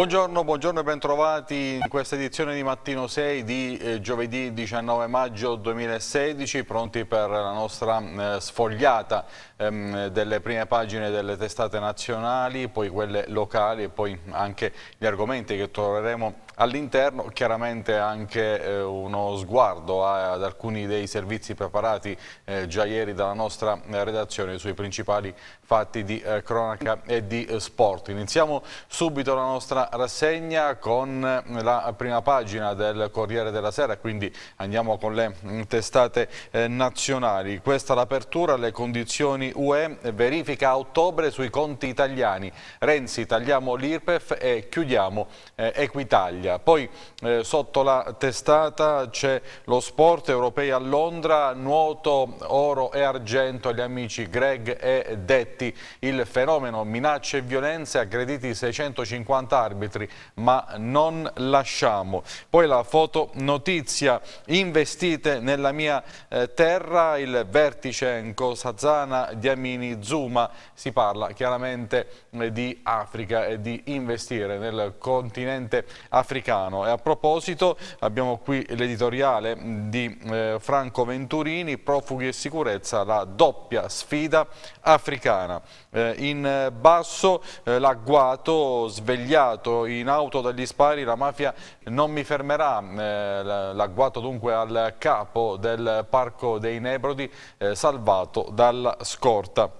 Buongiorno, buongiorno e bentrovati in questa edizione di Mattino 6 di eh, giovedì 19 maggio 2016, pronti per la nostra eh, sfogliata ehm, delle prime pagine delle testate nazionali, poi quelle locali e poi anche gli argomenti che troveremo all'interno, chiaramente anche eh, uno sguardo a, eh, ad alcuni dei servizi preparati eh, già ieri dalla nostra eh, redazione sui principali fatti di eh, cronaca e di eh, sport. Iniziamo subito la nostra rassegna con la prima pagina del Corriere della Sera, quindi andiamo con le mm, testate nazionali. Questa l'apertura alle condizioni UE, verifica a ottobre sui conti italiani. Renzi tagliamo l'IRPEF e chiudiamo Equitalia. Serie Poi eh, sotto la testata c'è lo sport europei a Londra, nuoto, oro e argento agli amici Greg e Detti. Il fenomeno minacce e violenze, aggrediti 650 arbitri, ma non lasciamo. Poi la fotonotizia, investite nella mia eh, terra, il vertice Verticenco, Sazana, Diamini, Zuma. Si parla chiaramente eh, di Africa e di investire nel continente africano africano. E a proposito abbiamo qui l'editoriale di eh, Franco Venturini, profughi e sicurezza, la doppia sfida africana. Eh, in basso eh, l'agguato svegliato in auto dagli spari, la mafia non mi fermerà, eh, l'agguato dunque al capo del parco dei Nebrodi eh, salvato dalla scorta.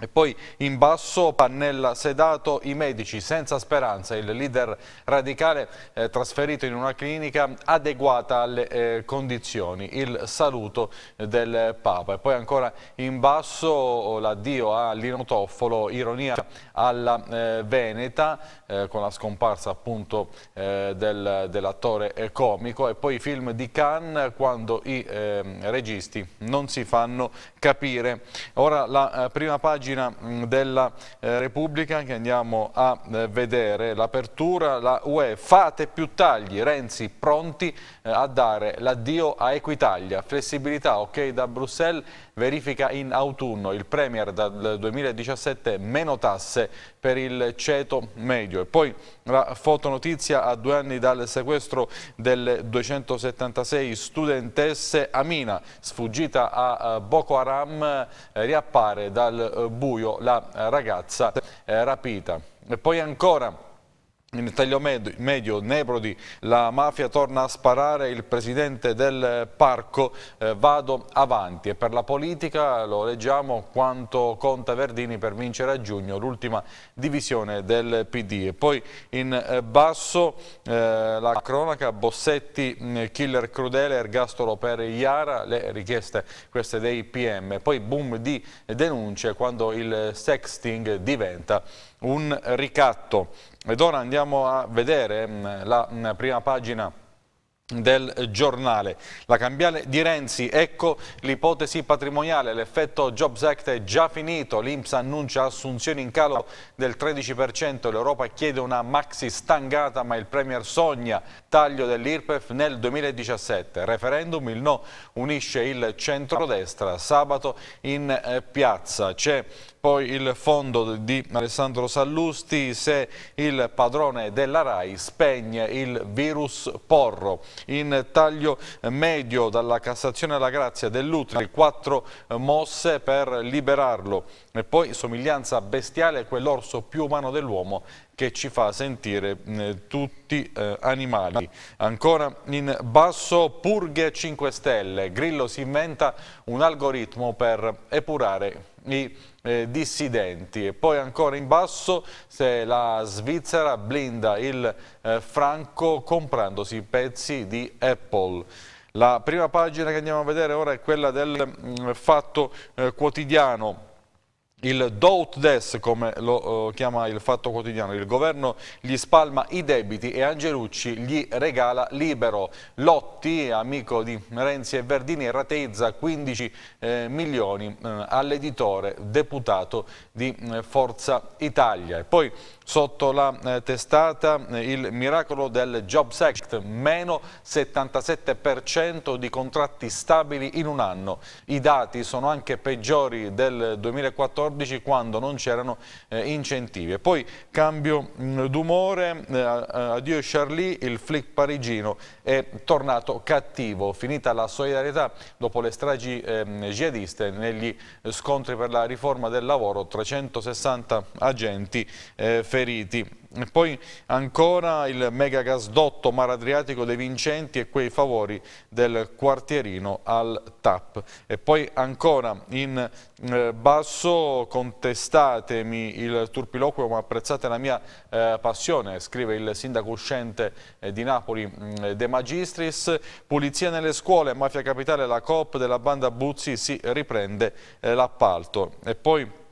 E poi in basso Pannella sedato i medici senza speranza, il leader radicale eh, trasferito in una clinica adeguata alle eh, condizioni, il saluto eh, del Papa. E poi ancora in basso oh, l'addio a Lino Toffolo, ironia alla eh, Veneta, eh, con la scomparsa appunto eh, del, dell'attore eh, comico e poi i film di Cannes quando i ehm, registi non si fanno capire. Ora la eh, prima pagina mh, mm, della eh, Repubblica che andiamo a vedere, l'apertura, la UE, fate più tagli, Renzi pronti eh, a dare l'addio a Equitalia, flessibilità ok da Bruxelles, verifica in autunno, il Premier dal 2017 meno tasse per il ceto medio. E poi la fotonotizia a due anni dal sequestro delle 276 studentesse Amina, sfuggita a eh, Boko Haram, eh, riappare dal buio la ragazza rapita. E poi ancora in taglio medio, Nebrodi, la mafia torna a sparare, il presidente del parco, eh, vado avanti. E per la politica lo leggiamo quanto conta Verdini per vincere a giugno l'ultima divisione del PD. E poi in eh, basso eh, la cronaca, Bossetti, mm, killer crudele, ergastolo per Iara, le richieste queste dei PM. Poi boom di denunce quando il sexting diventa un ricatto. Ed ora andiamo a vedere mm, la mm, prima pagina del giornale. La cambiale di Renzi, ecco l'ipotesi patrimoniale, l'effetto Jobs Act è già finito, l'Inps annuncia assunzioni in calo del 13%, l'Europa chiede una maxi stangata ma il Premier sogna taglio dell'IRPEF nel 2017. Referendum, il no unisce il centrodestra, sabato in eh, piazza. C'è poi il fondo di Alessandro Sallusti se il padrone della RAI spegne il virus porro in taglio medio dalla Cassazione alla Grazia dell'Utri, quattro mosse per liberarlo e poi somiglianza bestiale a quell'orso più umano dell'uomo che ci fa sentire eh, tutti eh, animali. Ancora in basso, purghe 5 stelle. Grillo si inventa un algoritmo per epurare i eh, dissidenti. E poi ancora in basso se la Svizzera blinda il eh, franco comprandosi pezzi di Apple. La prima pagina che andiamo a vedere ora è quella del mh, mm, fatto eh, quotidiano il doubt desk, come lo eh, chiama il Fatto Quotidiano, il governo gli spalma i debiti e Angelucci gli regala libero. Lotti, amico di Renzi e Verdini, rateizza 15 eh, milioni eh, all'editore deputato di eh, Forza Italia. E poi Sotto la eh, testata eh, il miracolo del Jobs Act, meno 77% di contratti stabili in un anno. I dati sono anche peggiori del 2014 quando non c'erano eh, incentivi. E poi cambio mm, d'umore, addio Charlie, il flick parigino è tornato cattivo, finita la solidarietà dopo le stragi ehm, jihadiste negli scontri per la riforma del lavoro, 360 agenti fermati feriti. E poi ancora il megagasdotto Mar Adriatico dei Vincenti e quei favori del quartierino al TAP. E poi ancora in eh, basso contestatemi il turpiloquio ma apprezzate la mia eh, passione, scrive il sindaco uscente eh, di Napoli mm, De Magistris. Pulizia nelle scuole, Mafia Capitale, la COP della banda Buzzi si riprende eh, l'appalto. E poi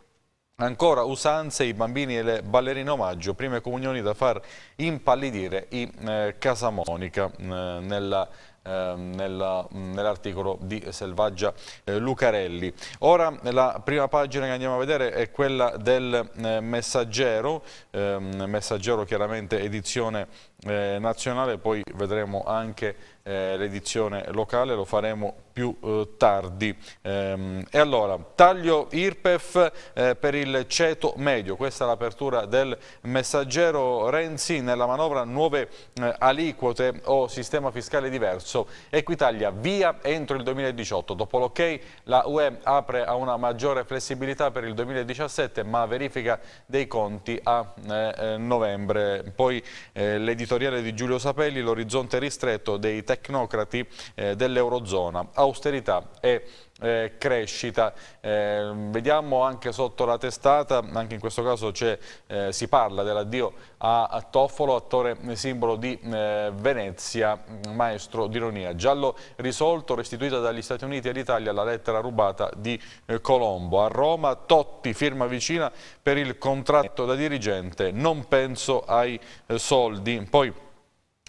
Ancora usanze, i bambini e le ballerine omaggio, prime comunioni da far impallidire i eh, Casamonica eh, mm, nella ehm, mm, nell'articolo di Selvaggia eh, Lucarelli. Ora la prima pagina che andiamo a vedere è quella del eh, Messaggero, ehm, Messaggero chiaramente edizione eh, nazionale, poi vedremo anche eh, l'edizione locale, lo faremo più eh, tardi. Ehm, e allora, taglio IRPEF eh, per il ceto medio, questa è l'apertura del messaggero Renzi nella manovra nuove eh, aliquote o sistema fiscale diverso. Equitalia via entro il 2018, dopo l'ok ok, la UE apre a una maggiore flessibilità per il 2017 ma verifica dei conti a eh, eh, novembre. Poi l'editoriale di Giulio Sapelli, l'orizzonte ristretto dei tecnocrati eh, dell'Eurozona, austerità e eh, crescita. Eh, vediamo anche sotto la testata, anche in questo caso eh, si parla dell'addio a, Toffolo, attore eh, simbolo di eh, Venezia, mm, maestro d'ironia. Giallo risolto, restituita dagli Stati Uniti all'Italia la lettera rubata di eh, Colombo. A Roma Totti firma vicina per il contratto da dirigente, non penso ai soldi. Poi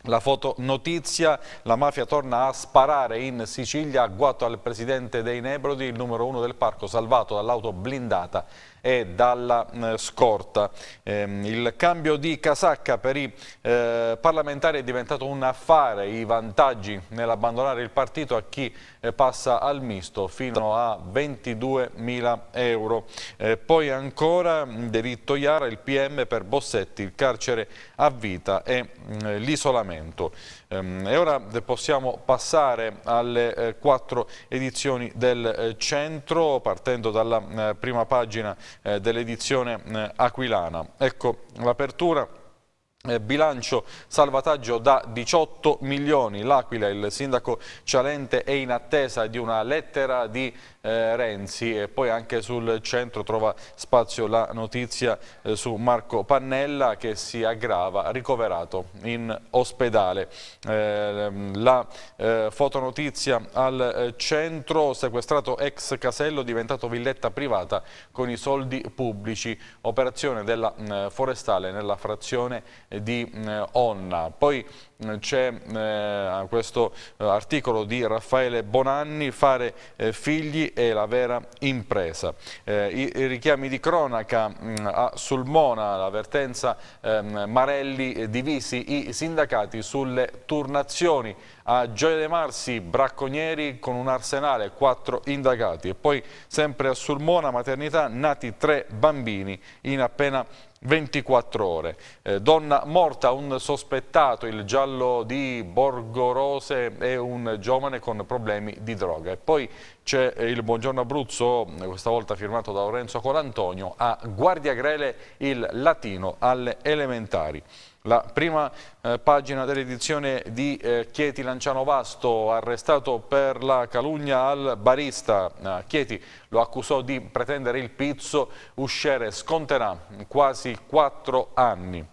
la fotonotizia, la mafia torna a sparare in Sicilia, agguato al presidente dei Nebrodi, il numero uno del parco salvato dall'auto blindata e dalla eh, scorta. Ehm, il cambio di casacca per i eh, parlamentari è diventato un affare, i vantaggi nell'abbandonare il partito a chi eh, passa al misto fino a 22 mila euro. poi ancora mm, delitto Iara, il PM per Bossetti, il carcere a vita e mm, l'isolamento. Ehm, e ora possiamo passare alle quattro edizioni del centro, partendo dalla prima pagina eh, dell'edizione eh, aquilana. Ecco l'apertura eh, bilancio salvataggio da 18 milioni. L'Aquila, il sindaco Cialente, è in attesa di una lettera di eh, Renzi e poi anche sul centro trova spazio la notizia eh, su Marco Pannella che si aggrava, ricoverato in ospedale. Eh, la eh, fotonotizia al eh, centro, sequestrato ex casello diventato villetta privata con i soldi pubblici, operazione della mm, forestale nella frazione eh, di mm, Onna. Poi c'è eh, questo eh, articolo di Raffaele Bonanni, fare eh, figli è la vera impresa. Eh, I, i, richiami di cronaca mh, mm, a Sulmona, l'avvertenza ehm, Marelli divisi i sindacati sulle turnazioni a Gioia De Marsi, bracconieri con un arsenale, quattro indagati e poi sempre a Sulmona, maternità, nati tre bambini in appena 24 ore. Eh, donna morta, un sospettato, il giallo di Borgorose e un giovane con problemi di droga. E poi c'è eh, il Buongiorno Abruzzo, eh, questa volta firmato da Lorenzo Colantonio, a Guardiagrele il latino alle elementari. La prima eh, pagina dell'edizione di eh, Chieti Lanciano Vasto, arrestato per la calunnia al barista. Eh, Chieti lo accusò di pretendere il pizzo, Uscere sconterà quasi quattro anni.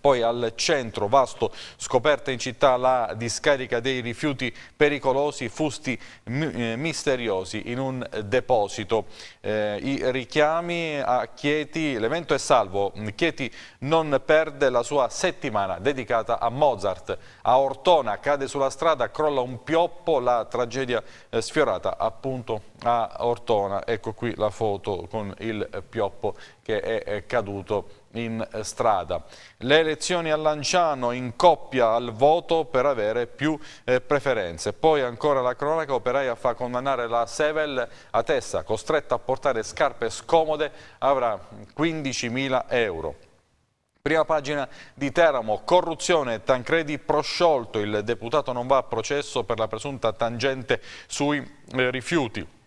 Poi al centro, vasto, scoperta in città la discarica dei rifiuti pericolosi, fusti eh, misteriosi in un deposito. Eh, I richiami a Chieti, l'evento è salvo, Chieti non perde la sua settimana dedicata a Mozart. A Ortona cade sulla strada, crolla un pioppo, la tragedia eh, sfiorata appunto a Ortona. Ecco qui la foto con il pioppo che è caduto in eh, strada. Le elezioni a Lanciano in coppia al voto per avere più eh, preferenze. Poi ancora la cronaca operaia fa condannare la Sevel a Tessa, costretta a portare scarpe scomode, avrà 15.000 euro. Prima pagina di Teramo, corruzione, Tancredi prosciolto, il deputato non va a processo per la presunta tangente sui eh, rifiuti.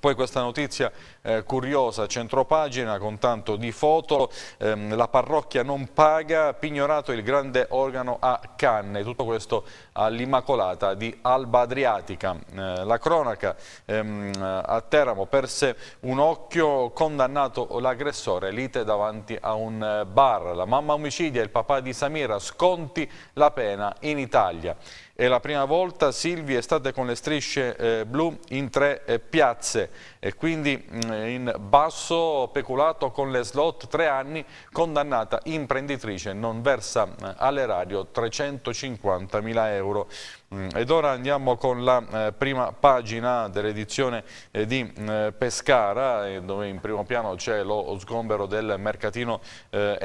Poi questa notizia eh, curiosa, centropagina, con tanto di foto, ehm, la parrocchia non paga, pignorato il grande organo a canne, tutto questo all'Immacolata di Alba Adriatica. Eh, la cronaca ehm, a Teramo perse un occhio condannato l'aggressore, lite davanti a un eh, bar. La mamma omicidia e il papà di Samira sconti la pena in Italia. È la prima volta Silvia è stata con le strisce eh, blu in tre eh, piazze e quindi mh, mm, in basso peculato con le slot tre anni condannata imprenditrice non versa eh, all'erario 350 mila euro euro. Mm, ed ora andiamo con la eh, prima pagina dell'edizione eh, di mm, Pescara, dove in primo piano c'è lo sgombero del mercatino eh,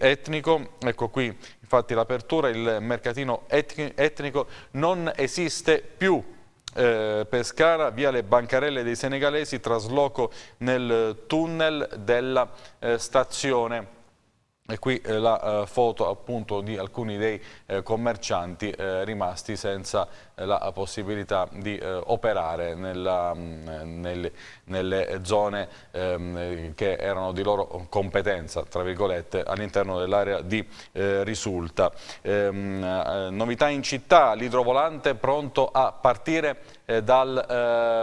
etnico. Ecco qui infatti l'apertura, il mercatino etnico non esiste più. Eh, Pescara, via le bancarelle dei senegalesi, trasloco nel tunnel della eh, stazione. E qui eh, la eh, foto appunto di alcuni dei eh, commercianti eh, rimasti senza eh, la possibilità di eh, operare nella, mh, mm, nel, nelle zone ehm, che erano di loro competenza, tra virgolette, all'interno dell'area di risulta. Ehm, novità in città, l'idrovolante pronto a partire eh, dal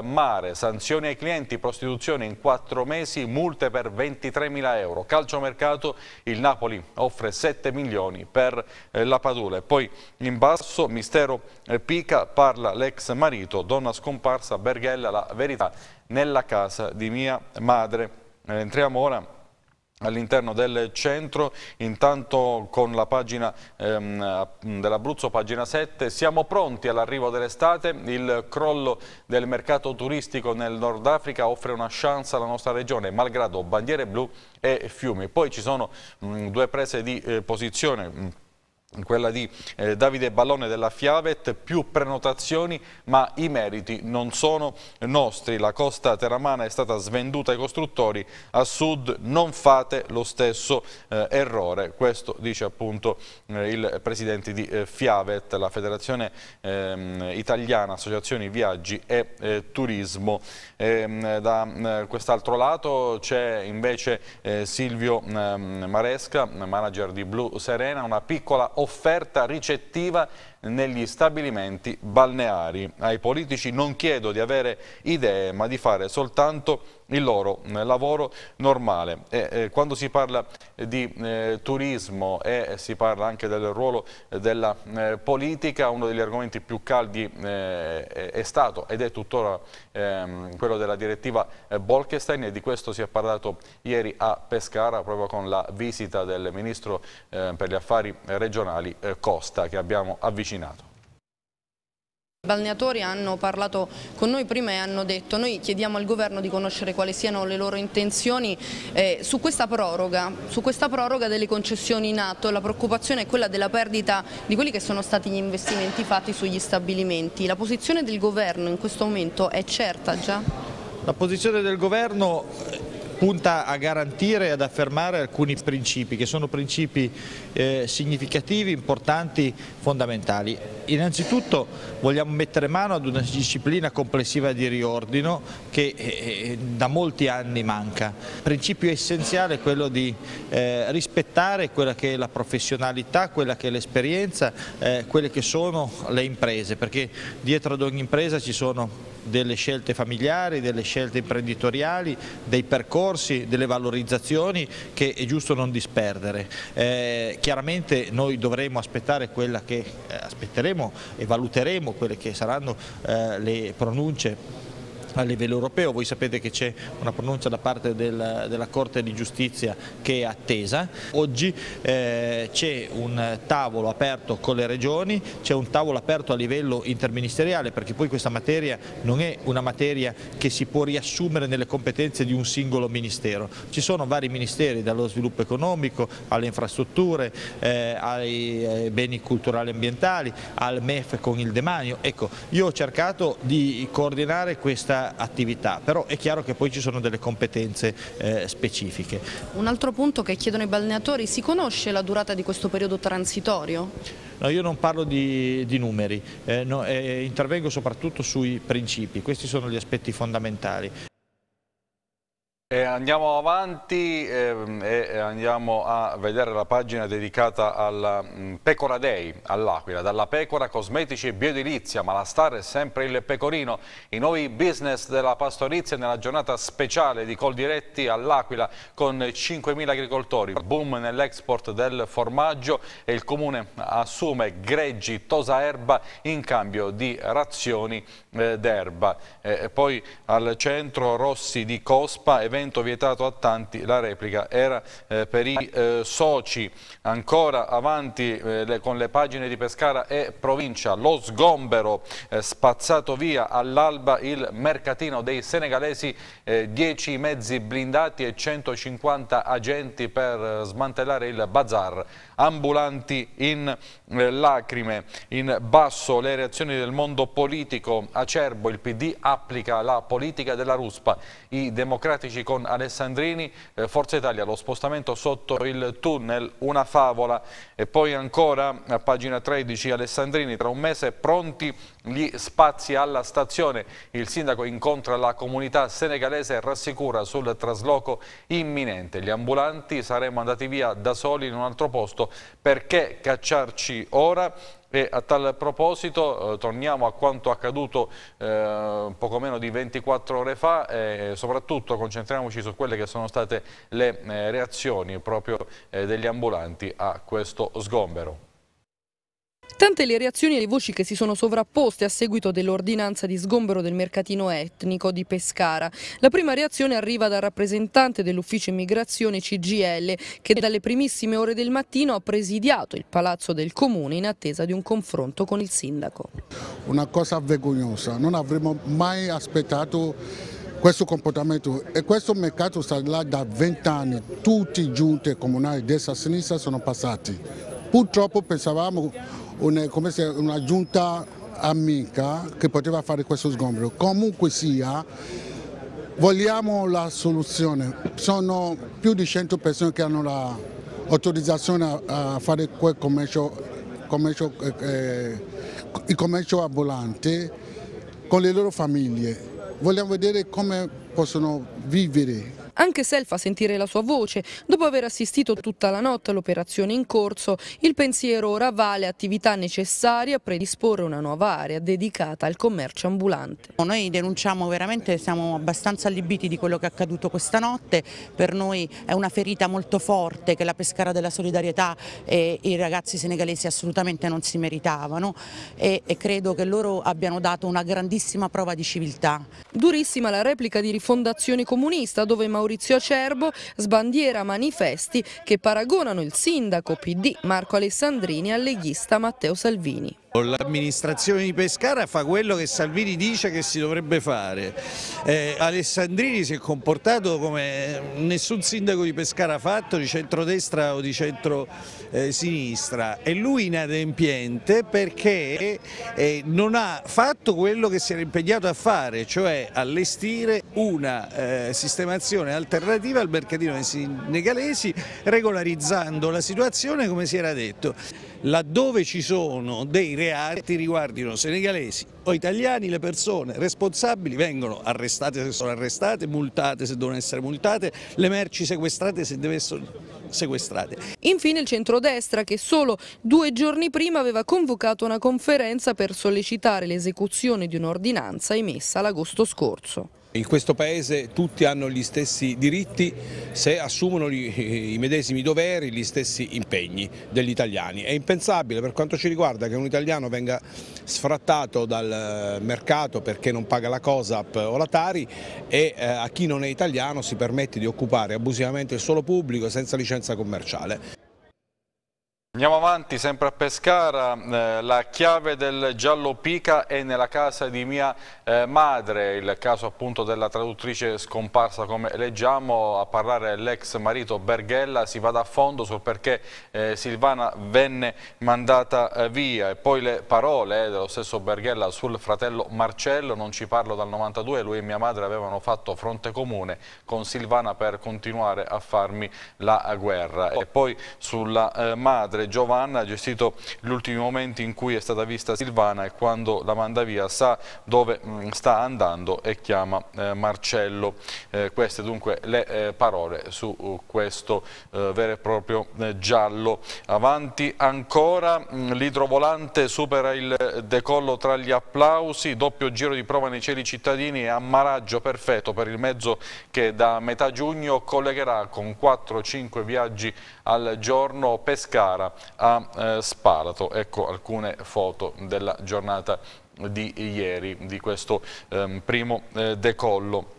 eh, mare, sanzioni ai clienti, prostituzione in quattro mesi, multe per 23 mila euro. Calciomercato, il Napoli offre 7 milioni per eh, la Padule. Poi in basso, mistero eh, Pica, parla l'ex marito, donna scomparsa, Berghella, la verità nella casa di mia madre. Eh, entriamo ora all'interno del centro, intanto con la pagina ehm, dell'Abruzzo, pagina 7, siamo pronti all'arrivo dell'estate, il crollo del mercato turistico nel Nord Africa offre una chance alla nostra regione, malgrado bandiere blu e fiumi. Poi ci sono mh, mm, due prese di eh, posizione mm, quella di eh, Davide Ballone della Fiavet, più prenotazioni ma i meriti non sono nostri, la costa teramana è stata svenduta ai costruttori, a sud non fate lo stesso eh, errore, questo dice appunto eh, il presidente di eh, Fiavet, la federazione ehm, italiana associazioni viaggi e eh, turismo. Ehm, da eh, quest'altro lato c'è invece Silvio ehm, Maresca, manager di Blu Serena, una piccola offerta ricettiva negli stabilimenti balneari. Ai politici non chiedo di avere idee, ma di fare soltanto il loro eh, lavoro normale. E, eh, quando si parla eh, di eh, turismo e si parla anche del ruolo eh, della eh, politica, uno degli argomenti più caldi è stato ed è tuttora ehm, quello della direttiva Bolkestein e di questo si è parlato ieri a Pescara proprio con la visita del Ministro per gli Affari Regionali Costa che abbiamo avvicinato vaccinato. I balneatori hanno parlato con noi prima e hanno detto noi chiediamo al governo di conoscere quali siano le loro intenzioni eh, su, questa proroga, su questa proroga delle concessioni in atto. La preoccupazione è quella della perdita di quelli che sono stati gli investimenti fatti sugli stabilimenti. La posizione del governo in questo momento è certa già? La posizione del governo eh, punta a garantire e ad affermare alcuni principi che sono principi eh, significativi, importanti, fondamentali. Innanzitutto vogliamo mettere mano ad una disciplina complessiva di riordino che eh, eh, da molti anni manca. Il principio essenziale è quello di rispettare quella che è la professionalità, quella che è l'esperienza, quelle che sono le imprese, perché dietro ad ogni impresa ci sono delle scelte familiari, delle scelte imprenditoriali, dei percorsi, delle valorizzazioni che è giusto non disperdere. Eh, chiaramente noi dovremo aspettare quella che eh, aspetteremo e valuteremo quelle che saranno eh, le pronunce a livello europeo. Voi sapete che c'è una pronuncia da parte del, della Corte di Giustizia che è attesa. Oggi eh, c'è un tavolo aperto con le regioni, c'è un tavolo aperto a livello interministeriale perché poi questa materia non è una materia che si può riassumere nelle competenze di un singolo ministero. Ci sono vari ministeri, dallo sviluppo economico alle infrastrutture, eh, ai beni culturali e ambientali, al MEF con il demanio. Ecco, io ho cercato di coordinare questa attività, però è chiaro che poi ci sono delle competenze eh, specifiche. Un altro punto che chiedono i balneatori, si conosce la durata di questo periodo transitorio? No, io non parlo di, di numeri, eh, no, eh, intervengo soprattutto sui principi, questi sono gli aspetti fondamentali. E andiamo avanti ehm, e andiamo a vedere la pagina dedicata al mm, Pecora Day all'Aquila. Dalla pecora, cosmetici e bioedilizia, ma la star è sempre il pecorino. I nuovi business della pastorizia nella giornata speciale di Coldiretti all'Aquila con 5.000 agricoltori. Boom nell'export del formaggio e il comune assume greggi, tosa erba in cambio di razioni eh, d'erba. Eh, poi al centro Rossi di Cospa intervento vietato a tanti, la replica era eh, per i eh, soci. Ancora avanti eh, le, con le pagine di Pescara e provincia, lo sgombero eh, spazzato via all'alba il mercatino dei senegalesi, 10 eh, mezzi blindati e 150 agenti per eh, smantellare il bazar, ambulanti in lacrime, in basso le reazioni del mondo politico, acerbo il PD applica la politica della ruspa, i democratici con Alessandrini, eh, Forza Italia, lo spostamento sotto il tunnel, una favola e poi ancora a pagina 13 Alessandrini, tra un mese pronti gli spazi alla stazione, il sindaco incontra la comunità senegalese e rassicura sul trasloco imminente, gli ambulanti saremmo andati via da soli in un altro posto, perché cacciarci ora? e a tal proposito eh, torniamo a quanto accaduto eh, poco meno di 24 ore fa e soprattutto concentriamoci su quelle che sono state le eh, reazioni proprio eh, degli ambulanti a questo sgombero. Tante le reazioni e le voci che si sono sovrapposte a seguito dell'ordinanza di sgombero del mercatino etnico di Pescara. La prima reazione arriva dal rappresentante dell'ufficio immigrazione CGL che dalle primissime ore del mattino ha presidiato il palazzo del comune in attesa di un confronto con il sindaco. Una cosa vergognosa, non avremmo mai aspettato questo comportamento e questo mercato sta là da 20 anni, tutti giunte comunali destra e sinistra sono passati. Purtroppo pensavamo un, come se una giunta amica che poteva fare questo sgombro. Comunque sia, vogliamo la soluzione. Sono più di 100 persone che hanno l'autorizzazione la a, fare quel commercio, commercio, eh, eh il commercio ambulante con le loro famiglie. Vogliamo vedere come possono vivere anche Sel fa sentire la sua voce. Dopo aver assistito tutta la notte all'operazione in corso, il pensiero ora va alle attività necessarie a predisporre una nuova area dedicata al commercio ambulante. Noi denunciamo veramente, siamo abbastanza allibiti di quello che è accaduto questa notte. Per noi è una ferita molto forte che la Pescara della Solidarietà e i ragazzi senegalesi assolutamente non si meritavano e, e credo che loro abbiano dato una grandissima prova di civiltà. Durissima la replica di rifondazione comunista dove Maurizio Maurizio Acerbo sbandiera manifesti che paragonano il sindaco PD Marco Alessandrini al leghista Matteo Salvini. L'amministrazione di Pescara fa quello che Salvini dice che si dovrebbe fare. Eh, Alessandrini si è comportato come nessun sindaco di Pescara ha fatto, di centrodestra o di centrosinistra. e lui inadempiente perché eh, non ha fatto quello che si era impegnato a fare, cioè allestire una eh, sistemazione alternativa al mercatino dei senegalesi, regolarizzando la situazione come si era detto laddove ci sono dei reati che riguardino senegalesi o italiani, le persone responsabili vengono arrestate se sono arrestate, multate se devono essere multate, le merci sequestrate se devono essere sequestrate. Infine il centrodestra che solo due giorni prima aveva convocato una conferenza per sollecitare l'esecuzione di un'ordinanza emessa l'agosto scorso. In questo Paese tutti hanno gli stessi diritti se assumono gli, i medesimi doveri, gli stessi impegni degli italiani. È impensabile per quanto ci riguarda che un italiano venga sfrattato dal eh, mercato perché non paga la COSAP o la Tari e eh, a chi non è italiano si permette di occupare abusivamente il solo pubblico senza licenza commerciale. Andiamo avanti, sempre a Pescara, eh, la chiave del giallo Pica è nella casa di mia eh, madre, il caso appunto della traduttrice scomparsa come leggiamo, a parlare l'ex marito Berghella, si va da fondo sul perché eh, Silvana venne mandata eh, via e poi le parole eh, dello stesso Berghella sul fratello Marcello, non ci parlo dal 92, lui e mia madre avevano fatto fronte comune con Silvana per continuare a farmi la guerra e poi sulla eh, madre tale Giovanna ha gestito gli ultimi momenti in cui è stata vista Silvana e quando la manda via sa dove mm, sta andando e chiama eh, Marcello. Eh, queste dunque le eh, parole su uh, questo eh, vero e proprio eh, giallo. Avanti ancora, mm, l'idrovolante supera il decollo tra gli applausi, doppio giro di prova nei cieli cittadini e ammaraggio perfetto per il mezzo che da metà giugno collegherà con 4-5 viaggi al giorno Pescara a eh, Spalato. Ecco alcune foto della giornata di ieri, di questo ehm, primo eh, decollo.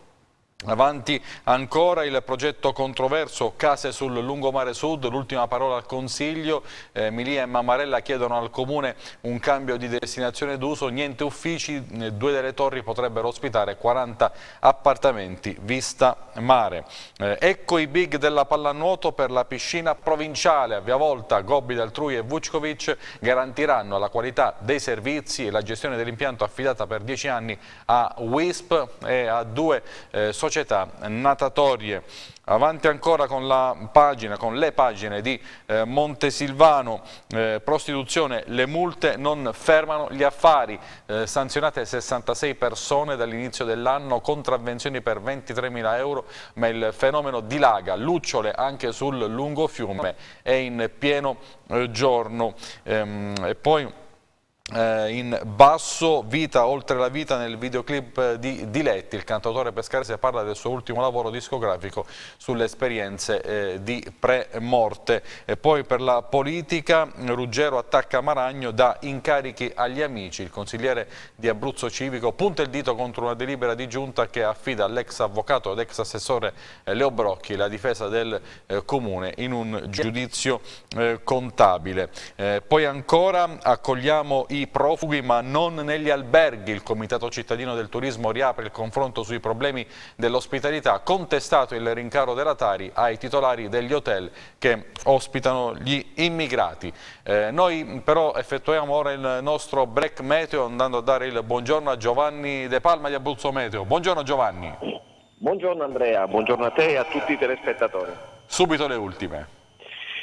Avanti ancora il progetto controverso Case sul Lungomare Sud, l'ultima parola al Consiglio, eh, Milia e Mamarella chiedono al Comune un cambio di destinazione d'uso, niente uffici, eh, due delle torri potrebbero ospitare 40 appartamenti vista mare. Eh, ecco i big della pallanuoto per la piscina provinciale, a via volta Gobbi d'Altrui e Vuckovic garantiranno la qualità dei servizi e la gestione dell'impianto affidata per 10 anni a WISP e a due eh, società società natatorie. Avanti ancora con, pagina, con le pagine di eh, Montesilvano, eh, prostituzione, le multe non fermano gli affari, eh, sanzionate 66 persone dall'inizio dell'anno, contravvenzioni per 23 mila euro, ma il fenomeno dilaga, lucciole anche sul lungo fiume è in pieno eh, giorno. Ehm, e poi eh, in basso Vita oltre la vita nel videoclip eh, di Diletti, il cantautore pescarese parla del suo ultimo lavoro discografico sulle esperienze eh, di pre-morte e poi per la politica Ruggero attacca Maragno da incarichi agli amici, il consigliere di Abruzzo Civico punta il dito contro una delibera di giunta che affida all'ex avvocato ed ex assessore eh, Leo Brocchi la difesa del eh, comune in un giudizio eh, contabile poi ancora accogliamo i i profughi ma non negli alberghi. Il Comitato Cittadino del Turismo riapre il confronto sui problemi dell'ospitalità, contestato il rincaro della Tari ai titolari degli hotel che ospitano gli immigrati. Eh, noi però effettuiamo ora il nostro break meteo andando a dare il buongiorno a Giovanni De Palma di Abruzzo Meteo. Buongiorno Giovanni. Buongiorno Andrea, buongiorno a te e a tutti i telespettatori. Subito le ultime.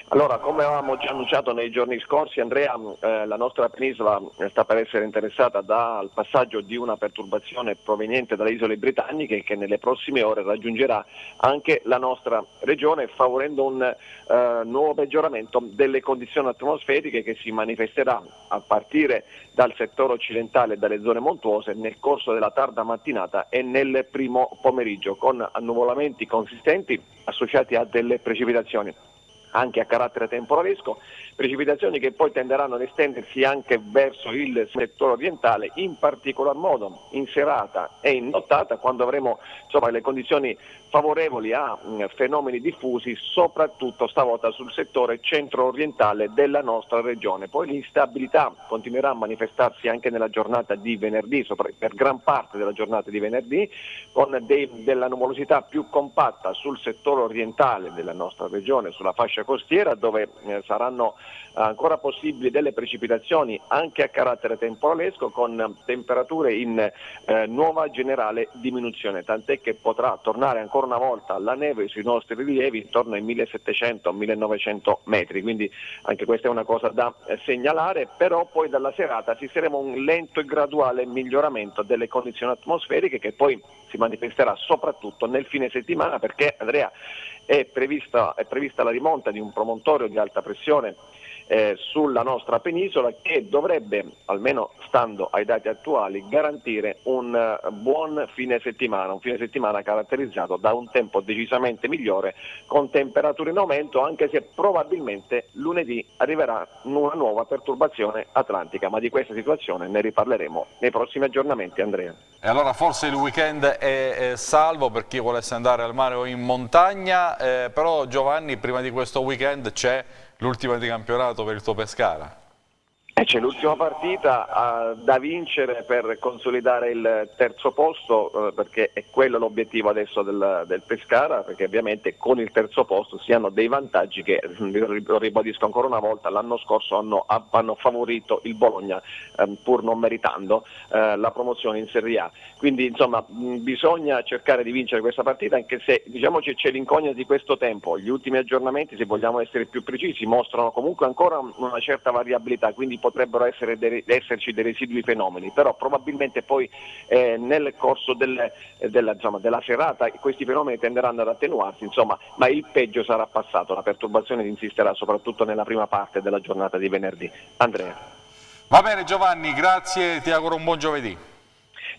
Allora, come avevamo già annunciato nei giorni scorsi, Andrea, mm, eh, la nostra penisola eh, sta per essere interessata dal passaggio di una perturbazione proveniente dalle isole britanniche che nelle prossime ore raggiungerà anche la nostra regione, favorendo un eh, nuovo peggioramento delle condizioni atmosferiche che si manifesterà a partire dal settore occidentale e dalle zone montuose nel corso della tarda mattinata e nel primo pomeriggio, con annuvolamenti consistenti associati a delle precipitazioni anche a carattere temporalesco precipitazioni che poi tenderanno ad estendersi anche verso il settore orientale, in particolar modo in serata e in nottata quando avremo insomma, le condizioni favorevoli a mh, mm, fenomeni diffusi, soprattutto stavolta sul settore centro-orientale della nostra regione. Poi l'instabilità continuerà a manifestarsi anche nella giornata di venerdì, sopra, per gran parte della giornata di venerdì, con dei, della nuvolosità più compatta sul settore orientale della nostra regione, sulla fascia costiera, dove eh, saranno ancora possibili delle precipitazioni anche a carattere temporalesco con temperature in eh, nuova generale diminuzione, tant'è che potrà tornare ancora una volta la neve sui nostri rilievi intorno ai 1700-1900 metri, quindi anche questa è una cosa da eh, segnalare, però poi dalla serata assisteremo a un lento e graduale miglioramento delle condizioni atmosferiche che poi si manifesterà soprattutto nel fine settimana perché Andrea è prevista, è prevista la rimonta di un promontorio di alta pressione eh, sulla nostra penisola che dovrebbe, almeno stando ai dati attuali, garantire un uh, buon fine settimana, un fine settimana caratterizzato da un tempo decisamente migliore con temperature in aumento anche se probabilmente lunedì arriverà una nuova perturbazione atlantica, ma di questa situazione ne riparleremo nei prossimi aggiornamenti Andrea. E allora forse il weekend è, è salvo per chi volesse andare al mare o in montagna, eh, però Giovanni prima di questo weekend c'è l'ultima di campionato per il tuo Pescara. Eh, c'è l'ultima partita uh, da vincere per consolidare il terzo posto, uh, perché è quello l'obiettivo adesso del, del, Pescara, perché ovviamente con il terzo posto si hanno dei vantaggi che, mm, lo ribadisco ancora una volta, l'anno scorso hanno, hanno favorito il Bologna, um, pur non meritando uh, la promozione in Serie A. Quindi insomma mh, mm, bisogna cercare di vincere questa partita, anche se diciamoci, c'è l'incognita di questo tempo. Gli ultimi aggiornamenti, se vogliamo essere più precisi, mostrano comunque ancora una certa variabilità. Quindi potrebbero dei, esserci dei residui fenomeni, però probabilmente poi eh, nel corso del, eh, della, insomma, della, serata questi fenomeni tenderanno ad attenuarsi, insomma, ma il peggio sarà passato, la perturbazione insisterà soprattutto nella prima parte della giornata di venerdì. Andrea. Va bene Giovanni, grazie, ti auguro un buon giovedì.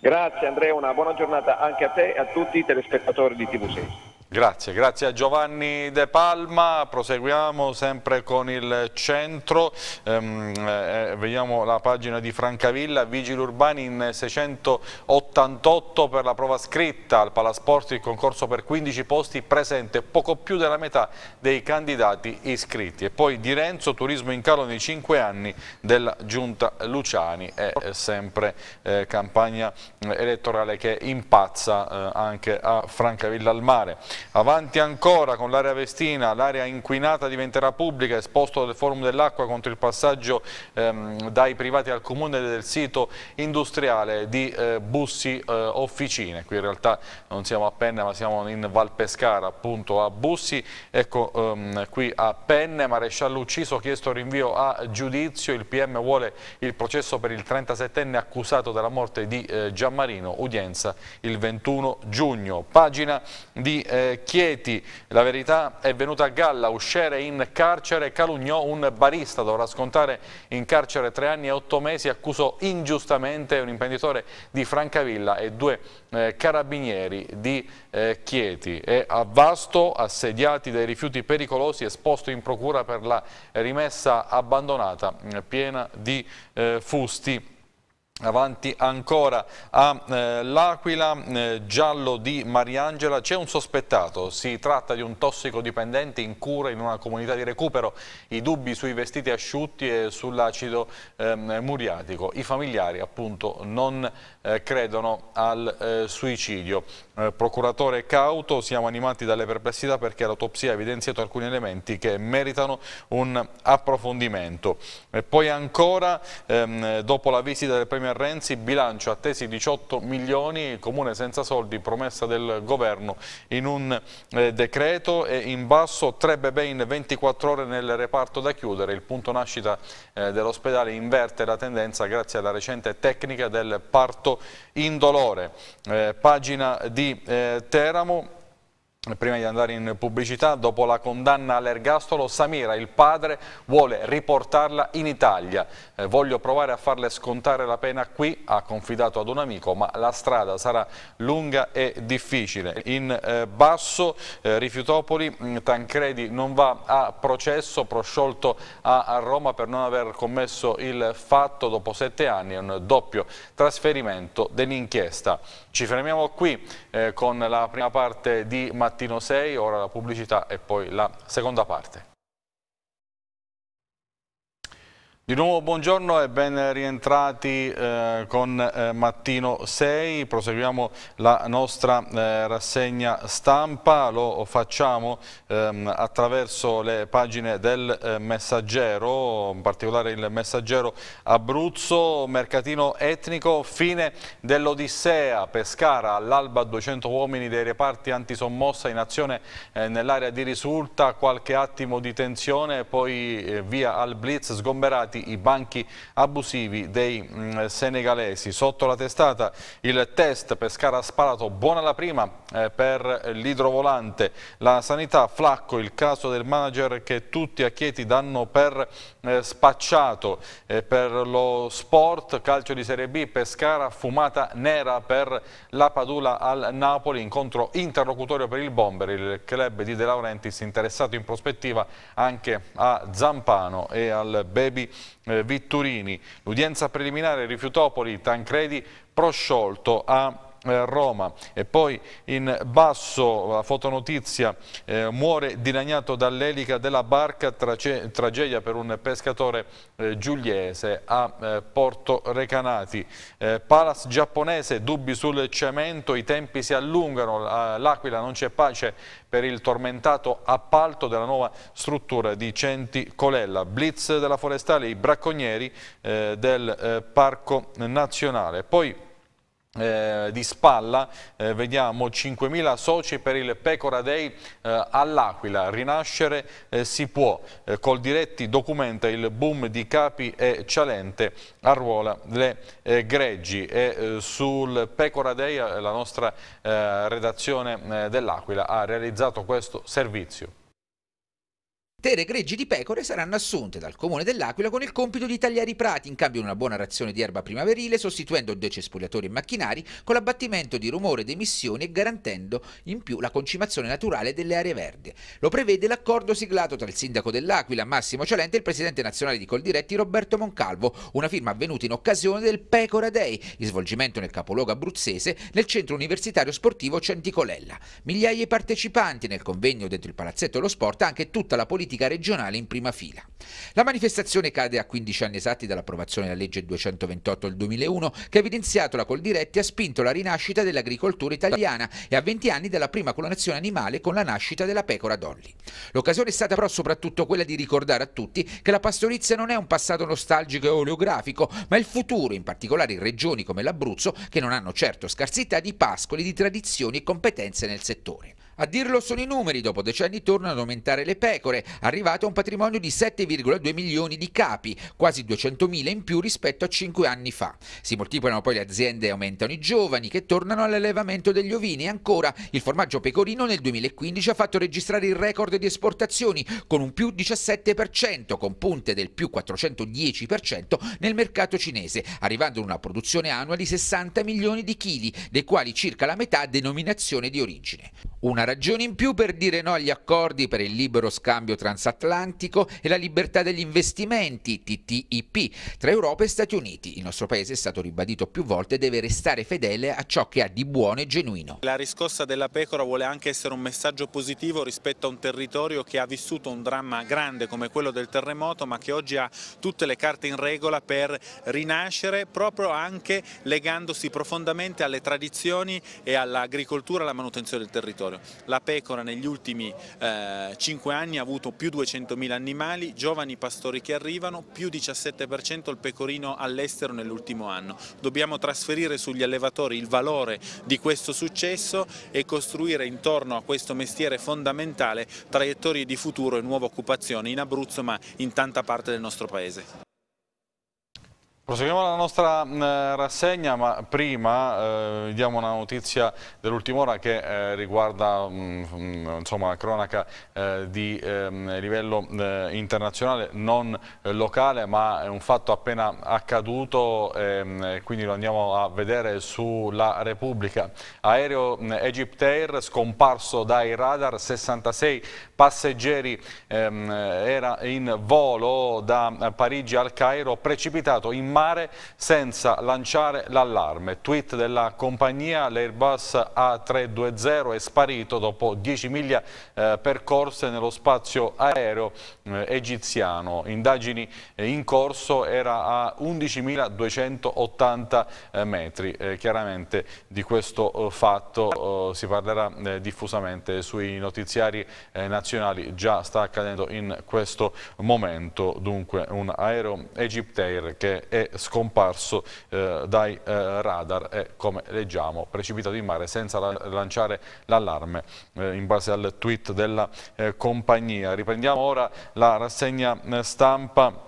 Grazie Andrea, una buona giornata anche a te e a tutti i telespettatori di TV6. Grazie, grazie a Giovanni De Palma, proseguiamo sempre con il centro, ehm, eh, vediamo la pagina di Francavilla, Vigili Urbani in 688 per la prova scritta al Palasporti, il concorso per 15 posti presente, poco più della metà dei candidati iscritti e poi Di Renzo, turismo in calo nei 5 anni della Giunta Luciani, è sempre eh, campagna eh, elettorale che impazza eh, anche a Francavilla al mare. Avanti ancora con l'area Vestina, l'area inquinata diventerà pubblica, esposto del forum dell'acqua contro il passaggio ehm, dai privati al comune del sito industriale di eh, Bussi eh, Officine. Qui in realtà non siamo a Penne ma siamo in Val Pescara, appunto a Bussi, ecco ehm, qui a Penne, maresciallo ucciso, chiesto rinvio a giudizio, il PM vuole il processo per il 37enne accusato della morte di eh, Giammarino, udienza il 21 giugno. Pagina di eh, Chieti, la verità è venuta a galla, uscere in carcere, calugnò un barista, dovrà scontare in carcere tre anni e otto mesi, accusò ingiustamente un imprenditore di Francavilla e due eh, carabinieri di eh, Chieti. E a Vasto, assediati dai rifiuti pericolosi, esposto in procura per la rimessa abbandonata, eh, piena di eh, fusti Avanti ancora all'Aquila, eh, eh, giallo di Mariangela, c'è un sospettato, si tratta di un tossicodipendente in cura in una comunità di recupero, i dubbi sui vestiti asciutti e sull'acido eh, muriatico, i familiari appunto non eh, credono al eh, suicidio. Eh, procuratore Cauto, siamo animati dalle perplessità perché l'autopsia ha evidenziato alcuni elementi che meritano un approfondimento. E poi ancora, ehm, dopo la visita del premio insieme Renzi, bilancio attesi 18 milioni, comune senza soldi, promessa del governo in un eh, decreto e in basso tre bebè in 24 ore nel reparto da chiudere. Il punto nascita eh, dell'ospedale inverte la tendenza grazie alla recente tecnica del parto indolore. Eh, pagina di eh, Teramo. Prima di andare in pubblicità, dopo la condanna all'ergastolo, Samira, il padre, vuole riportarla in Italia. Eh, voglio provare a farle scontare la pena qui, ha confidato ad un amico, ma la strada sarà lunga e difficile. In eh, basso, eh, Rifiutopoli, mm, Tancredi non va a processo, prosciolto a, a, Roma per non aver commesso il fatto dopo sette anni, è un doppio trasferimento dell'inchiesta. Ci fermiamo qui eh, con la prima parte di Mattino 6, ora la pubblicità e poi la seconda parte. Di nuovo buongiorno e ben rientrati eh, con eh, Mattino 6, proseguiamo la nostra eh, rassegna stampa, lo facciamo ehm, attraverso le pagine del eh, Messaggero, in particolare il Messaggero Abruzzo, mercatino etnico, fine dell'Odissea, Pescara, all'alba 200 uomini dei reparti antisommossa in azione eh, nell'area di risulta, qualche attimo di tensione, poi eh, via al Blitz sgomberati sfruttati i banchi abusivi dei mh, mm, senegalesi. Sotto la testata il test Pescara ha sparato, buona la prima eh, per l'idrovolante. La sanità Flacco, il caso del manager che tutti a Chieti danno per eh, spacciato. Eh, per lo sport, calcio di Serie B, Pescara fumata nera per la Padula al Napoli, incontro interlocutorio per il Bomber, il club di De Laurentiis interessato in prospettiva anche a Zampano e al Baby eh, Vitturini. L'udienza preliminare Rifiutopoli Tancredi prosciolto a eh, Roma e poi in basso la fotonotizia eh, muore dilaniato dall'elica della barca trage tragedia per un pescatore eh, giuliese a eh, Porto Recanati eh, palace giapponese dubbi sul cemento i tempi si allungano l'Aquila non c'è pace per il tormentato appalto della nuova struttura di Centi Colella blitz della forestale i bracconieri eh, del parco nazionale poi eh, di spalla, eh, vediamo 5.000 soci per il Pecora Day eh, all'Aquila, rinascere eh, si può, eh, col diretti documenta il boom di Capi e Cialente, arruola le eh, greggi e sul Pecora Day la nostra redazione dell'Aquila ha realizzato questo servizio. Intere greggi di pecore saranno assunte dal comune dell'Aquila con il compito di tagliare i prati in cambio di una buona razione di erba primaverile, sostituendo due cespugliatori e macchinari con l'abbattimento di rumore ed emissioni e garantendo in più la concimazione naturale delle aree verdi. Lo prevede l'accordo siglato tra il sindaco dell'Aquila Massimo Cialente e il presidente nazionale di Coldiretti Roberto Moncalvo, una firma avvenuta in occasione del Pecora Day, in svolgimento nel capoluogo abruzzese nel centro universitario sportivo Centicolella. Migliaia di partecipanti nel convegno dentro il palazzetto dello sport, anche tutta la politica politica regionale in prima fila. La manifestazione cade a 15 anni esatti dall'approvazione della legge 228 del 2001 che ha evidenziato la Coldiretti ha spinto la rinascita dell'agricoltura italiana e a 20 anni dalla prima clonazione animale con la nascita della pecora Dolly. L'occasione è stata però soprattutto quella di ricordare a tutti che la pastorizia non è un passato nostalgico e oleografico, ma il futuro, in particolare in regioni come l'Abruzzo, che non hanno certo scarsità di pascoli, di tradizioni e competenze nel settore. A dirlo sono i numeri, dopo decenni tornano ad aumentare le pecore, arrivate a un patrimonio di 7,2 milioni di capi, quasi 200 mila in più rispetto a 5 anni fa. Si moltiplicano poi le aziende e aumentano i giovani che tornano all'allevamento degli ovini e ancora il formaggio pecorino nel 2015 ha fatto registrare il record di esportazioni con un più 17% con punte del più 410% nel mercato cinese, arrivando a una produzione annua di 60 milioni di chili, dei quali circa la metà denominazione di origine. Una ragione in più per dire no agli accordi per il libero scambio transatlantico e la libertà degli investimenti, TTIP, tra Europa e Stati Uniti. Il nostro paese è stato ribadito più volte e deve restare fedele a ciò che ha di buono e genuino. La riscossa della pecora vuole anche essere un messaggio positivo rispetto a un territorio che ha vissuto un dramma grande come quello del terremoto ma che oggi ha tutte le carte in regola per rinascere proprio anche legandosi profondamente alle tradizioni e all'agricoltura e alla manutenzione del territorio. La pecora negli ultimi eh, 5 anni ha avuto più 200.000 animali, giovani pastori che arrivano, più 17% il pecorino all'estero nell'ultimo anno. Dobbiamo trasferire sugli allevatori il valore di questo successo e costruire intorno a questo mestiere fondamentale traiettorie di futuro e nuova occupazione in Abruzzo ma in tanta parte del nostro paese. Proseguiamo la nostra eh, rassegna, ma prima eh, diamo una notizia dell'ultima ora che eh, riguarda mh, insomma, la cronaca eh, di ehm, livello eh, internazionale, non eh, locale, ma è un fatto appena accaduto, ehm, quindi lo andiamo a vedere sulla Repubblica. Aereo Egyptair scomparso dai radar, 66 passeggeri ehm, era in volo da Parigi al Cairo, precipitato in mare senza lanciare l'allarme. Tweet della compagnia, l'Airbus A320 è sparito dopo 10 miglia eh, percorse nello spazio aereo eh, egiziano. Indagini eh, in corso era a 11.280 eh, metri. Eh, chiaramente di questo eh, fatto si parlerà diffusamente sui notiziari nazionali, già sta accadendo in questo momento. Dunque un aereo Egyptair che è scomparso eh, dai eh, radar e, come leggiamo, precipitato in mare senza la lanciare l'allarme, eh, in base al tweet della eh, compagnia. Riprendiamo ora la rassegna eh, stampa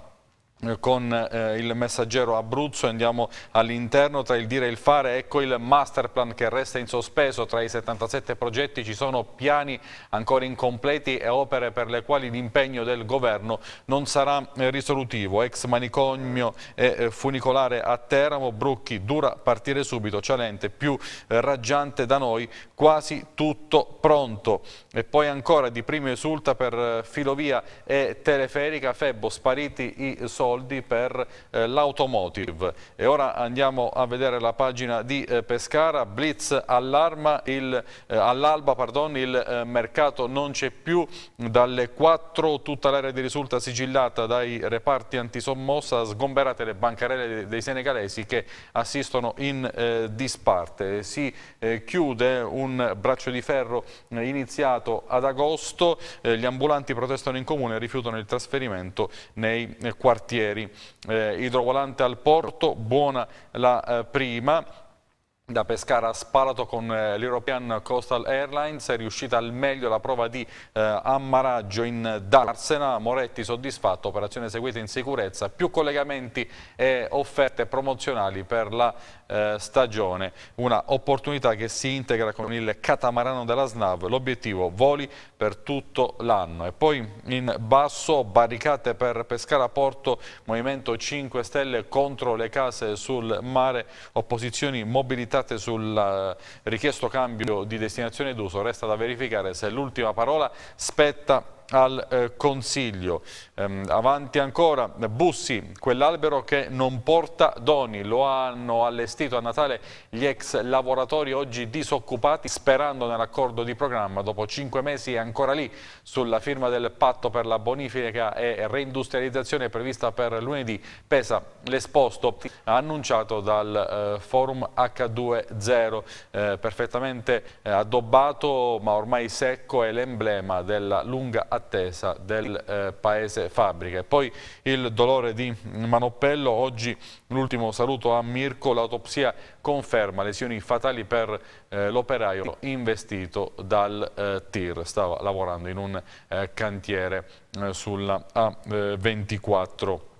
con eh, il messaggero Abruzzo, andiamo all'interno tra il dire e il fare, ecco il master plan che resta in sospeso, tra i 77 progetti ci sono piani ancora incompleti e opere per le quali l'impegno del governo non sarà eh, risolutivo, ex manicomio e eh, funicolare a Teramo, Brucchi, dura partire subito, Cialente più eh, raggiante da noi, quasi tutto pronto e poi ancora di primo esulta per eh, filovia e teleferica, Febbo spariti i soldi soldi per eh, l'automotive. E ora andiamo a vedere la pagina di eh, Pescara, Blitz allarma eh, all'alba il eh, mercato non c'è più, dalle 4 tutta l'area di risulta sigillata dai reparti antisommossa, sgomberate le bancarelle dei senegalesi che assistono in eh, disparte. Si chiude un braccio di ferro iniziato ad agosto, gli ambulanti protestano in comune e rifiutano il trasferimento nei quartieri Gualtieri. Eh, idrovolante al porto, buona la eh, prima, da Pescara a Spalato con eh, l'European Coastal Airlines, è riuscita al meglio la prova di eh, ammaraggio in Darsena, Moretti soddisfatto, operazione eseguita in sicurezza, più collegamenti e offerte promozionali per la eh, stagione, una opportunità che si integra con il catamarano della SNAV, l'obiettivo voli per tutto l'anno e poi in basso barricate per Pescara Porto, Movimento 5 Stelle contro le case sul mare, opposizioni mobilitate sul eh, richiesto cambio di destinazione d'uso, resta da verificare se l'ultima parola spetta al eh, Consiglio. Ehm, avanti ancora Bussi, quell'albero che non porta doni, lo hanno allestito a Natale gli ex lavoratori oggi disoccupati sperando nell'accordo di programma. Dopo cinque mesi è ancora lì sulla firma del patto per la bonifica e reindustrializzazione prevista per lunedì. Pesa l'esposto annunciato dal eh, forum H20, eh, perfettamente eh, addobbato ma ormai secco è l'emblema della lunga attività attesa del eh, paese E Poi il dolore di Manoppello, oggi l'ultimo saluto a Mirko, l'autopsia conferma lesioni fatali per eh, l'operaio investito dal eh, TIR, stava lavorando in un eh, cantiere eh, sulla A24. Eh,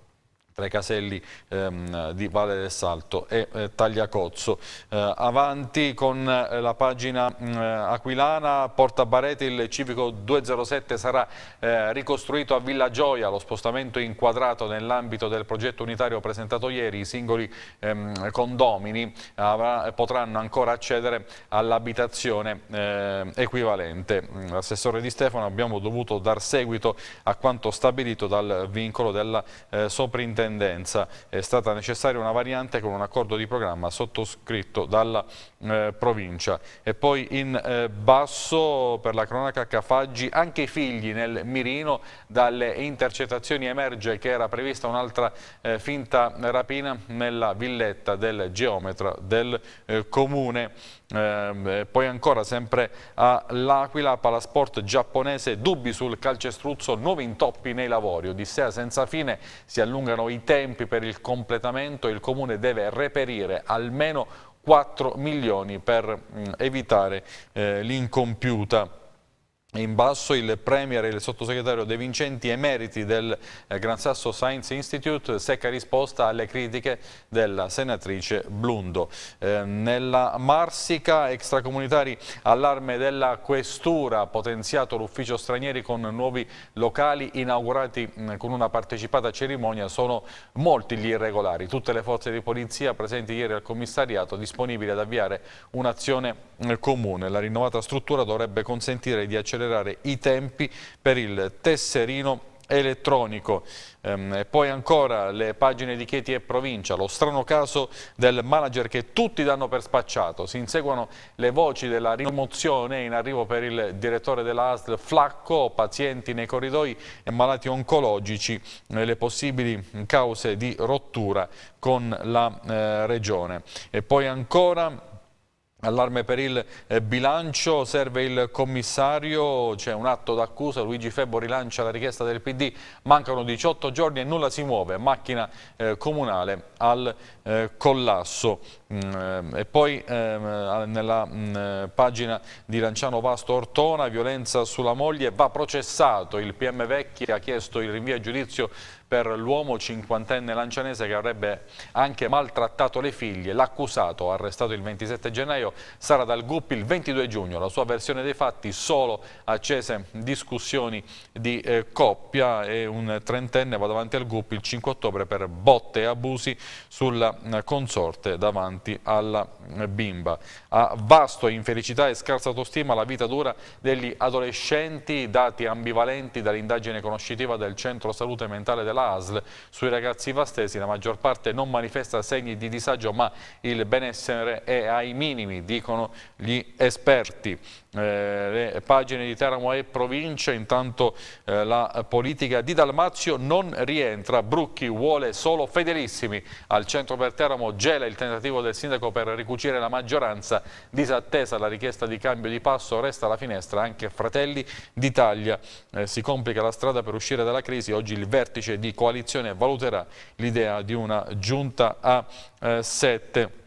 tra i caselli ehm, di Valle del Salto e eh, Tagliacozzo. Eh, avanti con eh, la pagina mh, mm, aquilana, Porta Bareti, il civico 207 sarà eh, ricostruito a Villa Gioia, lo spostamento inquadrato nell'ambito del progetto unitario presentato ieri, i singoli ehm, condomini avrà, potranno ancora accedere all'abitazione eh, equivalente. Mm, l'assessore Di Stefano abbiamo dovuto dar seguito a quanto stabilito dal vincolo della eh, soprintendenza tendenza. È stata necessaria una variante con un accordo di programma sottoscritto dalla eh, provincia. E poi in eh, basso per la cronaca Cafaggi, anche i figli nel mirino, dalle intercettazioni emerge che era prevista un'altra eh, finta rapina nella villetta del geometra del eh, comune. Ehm, poi ancora sempre all'Aquila, Palasport giapponese, dubbi sul calcestruzzo, nuovi intoppi nei lavori. Odissea senza fine, si allungano i i tempi per il completamento, il Comune deve reperire almeno 4 milioni per mm, evitare eh, l'incompiuta in basso il Premier e il sottosegretario De Vincenti emeriti del eh, Gran Sasso Science Institute secca risposta alle critiche della senatrice Blundo. Eh, nella Marsica extracomunitari allarme della questura, potenziato l'ufficio stranieri con nuovi locali inaugurati mm, con una partecipata cerimonia, sono molti gli irregolari. Tutte le forze di polizia presenti ieri al commissariato disponibili ad avviare un'azione eh, comune. La rinnovata struttura dovrebbe consentire di accelerare accelerare i tempi per il tesserino elettronico. Ehm, e poi ancora le pagine di Chieti e Provincia, lo strano caso del manager che tutti danno per spacciato. Si inseguono le voci della rimozione in arrivo per il direttore della ASL Flacco, pazienti nei corridoi e malati oncologici, eh, le possibili cause di rottura con la eh, regione. E poi ancora Allarme per il eh, bilancio, serve il commissario, c'è un atto d'accusa, Luigi Febbo rilancia la richiesta del PD, mancano 18 giorni e nulla si muove, macchina eh, comunale al eh, collasso. Mm, eh, e poi eh, nella mh, mm, pagina di Lanciano Vasto Ortona, violenza sulla moglie, va processato, il PM Vecchi ha chiesto il rinvio a giudizio per l'uomo cinquantenne lancianese che avrebbe anche maltrattato le figlie. L'accusato, arrestato il 27 gennaio, sarà dal GUP il 22 giugno. La sua versione dei fatti solo accese discussioni di eh, coppia e un trentenne va davanti al GUP il 5 ottobre per botte e abusi sulla eh, consorte davanti alla eh, bimba. A vasto infelicità e scarsa autostima la vita dura degli adolescenti, dati ambivalenti dall'indagine conoscitiva del Centro Salute Mentale della la ASL. Sui ragazzi vastesi la maggior parte non manifesta segni di disagio ma il benessere è ai minimi, dicono gli esperti. Eh, le pagine di Teramo e provincia, intanto eh, la politica di Dalmazio non rientra, Brucchi vuole solo fedelissimi. Al centro per Teramo gela il tentativo del sindaco per ricucire la maggioranza, disattesa la richiesta di cambio di passo, resta alla finestra anche Fratelli d'Italia. Eh, si complica la strada per uscire dalla crisi, oggi il vertice di di coalizione valuterà l'idea di una giunta a eh, 7.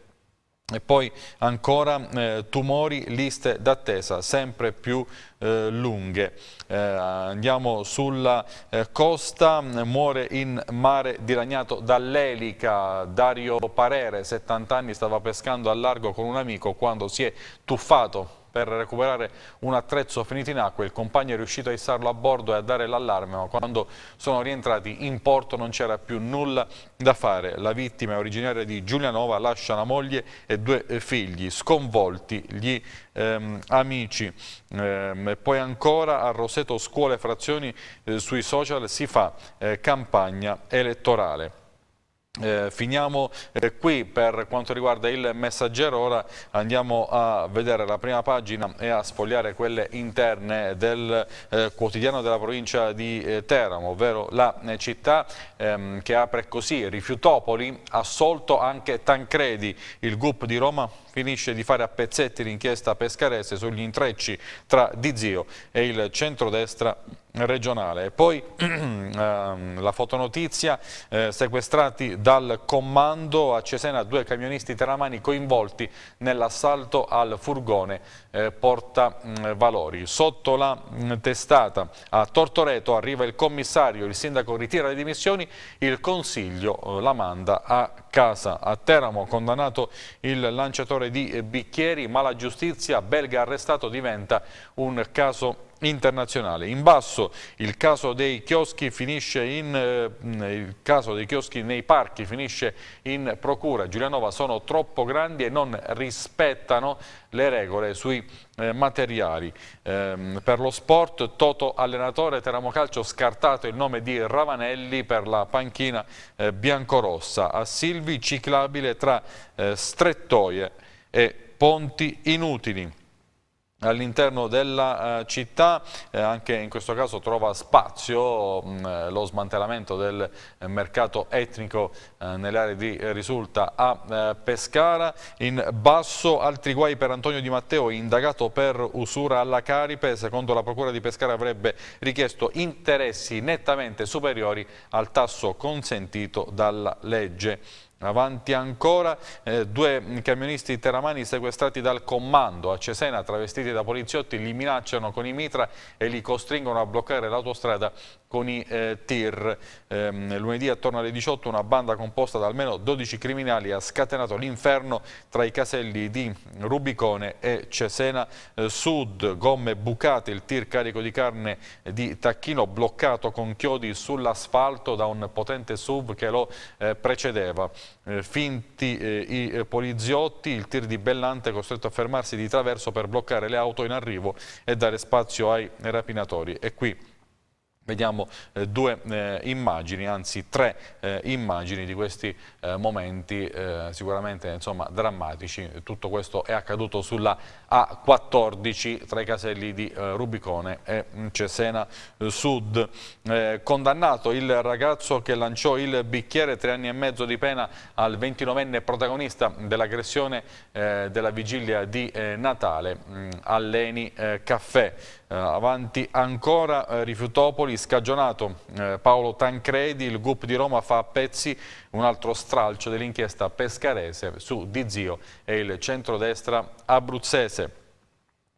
E poi ancora eh, tumori, liste d'attesa sempre più eh, lunghe. Eh, andiamo sulla eh, costa, muore in mare diragnato dall'elica. Dario Parere, 70 anni, stava pescando a largo con un amico quando si è tuffato per recuperare un attrezzo finito in acqua il compagno è riuscito a issarlo a bordo e a dare l'allarme, ma quando sono rientrati in porto non c'era più nulla da fare. La vittima è originaria di Giulianova lascia la moglie e due eh, figli. Sconvolti gli ehm, amici. Ehm, poi ancora a Roseto Scuole Frazioni eh, sui social si fa eh, campagna elettorale. Eh, finiamo eh, qui per quanto riguarda il messaggero, ora andiamo a vedere la prima pagina e a sfogliare quelle interne del eh, quotidiano della provincia di eh, Teramo, ovvero la eh, città ehm, che apre così, Rifiutopoli, assolto anche Tancredi, il GUP di Roma finisce di fare a pezzetti l'inchiesta pescarese sugli intrecci tra Di Zio e il centrodestra regionale. E poi ehm, la fotonotizia, eh, sequestrati dal comando a Cesena due camionisti teramani coinvolti nell'assalto al furgone eh, Porta mm, Valori. Sotto la mm, testata a Tortoreto arriva il commissario, il sindaco ritira le dimissioni, il consiglio eh, la manda a casa. A Teramo condannato il lanciatore venditore di eh, bicchieri, ma la giustizia belga arrestato diventa un caso internazionale. In basso il caso dei chioschi finisce in eh, il caso dei chioschi nei parchi finisce in procura. Giulianova sono troppo grandi e non rispettano le regole sui eh, materiali. Eh, per lo sport Toto allenatore Teramocalcio scartato il nome di Ravanelli per la panchina eh, biancorossa. A Silvi ciclabile tra eh, strettoie e ponti inutili all'interno della eh, città, eh, anche in questo caso trova spazio mm, eh, lo smantellamento del mercato etnico nelle aree di risulta a Pescara, in basso altri guai per Antonio Di Matteo indagato per usura alla Caripe, secondo la procura di Pescara avrebbe richiesto interessi nettamente superiori al tasso consentito dalla legge Avanti ancora eh, due camionisti teramani sequestrati dal comando a Cesena, travestiti da poliziotti, li minacciano con i mitra e li costringono a bloccare l'autostrada con i eh, tir. Ehm, lunedì attorno alle 18 una banda composta da almeno 12 criminali ha scatenato l'inferno tra i caselli di Rubicone e Cesena eh, Sud. Gomme bucate, il tir carico di carne di tacchino bloccato con chiodi sull'asfalto da un potente SUV che lo eh, precedeva. Eh, finti eh, i poliziotti, il tir di Bellante costretto a fermarsi di traverso per bloccare le auto in arrivo e dare spazio ai rapinatori. E qui Vediamo eh, due eh, immagini, anzi tre eh, immagini di questi eh, momenti eh, sicuramente insomma, drammatici. Tutto questo è accaduto sulla A14 tra i caselli di eh, Rubicone e Cesena Sud. condannato il ragazzo che lanciò il bicchiere, tre anni e mezzo di pena al 29enne protagonista dell'aggressione della vigilia di Natale mm, all'Eni Caffè. avanti ancora Rifiutopoli Napoli, scagionato eh, Paolo Tancredi, il GUP di Roma fa a pezzi un altro stralcio dell'inchiesta pescarese su Di Zio e il centrodestra abruzzese.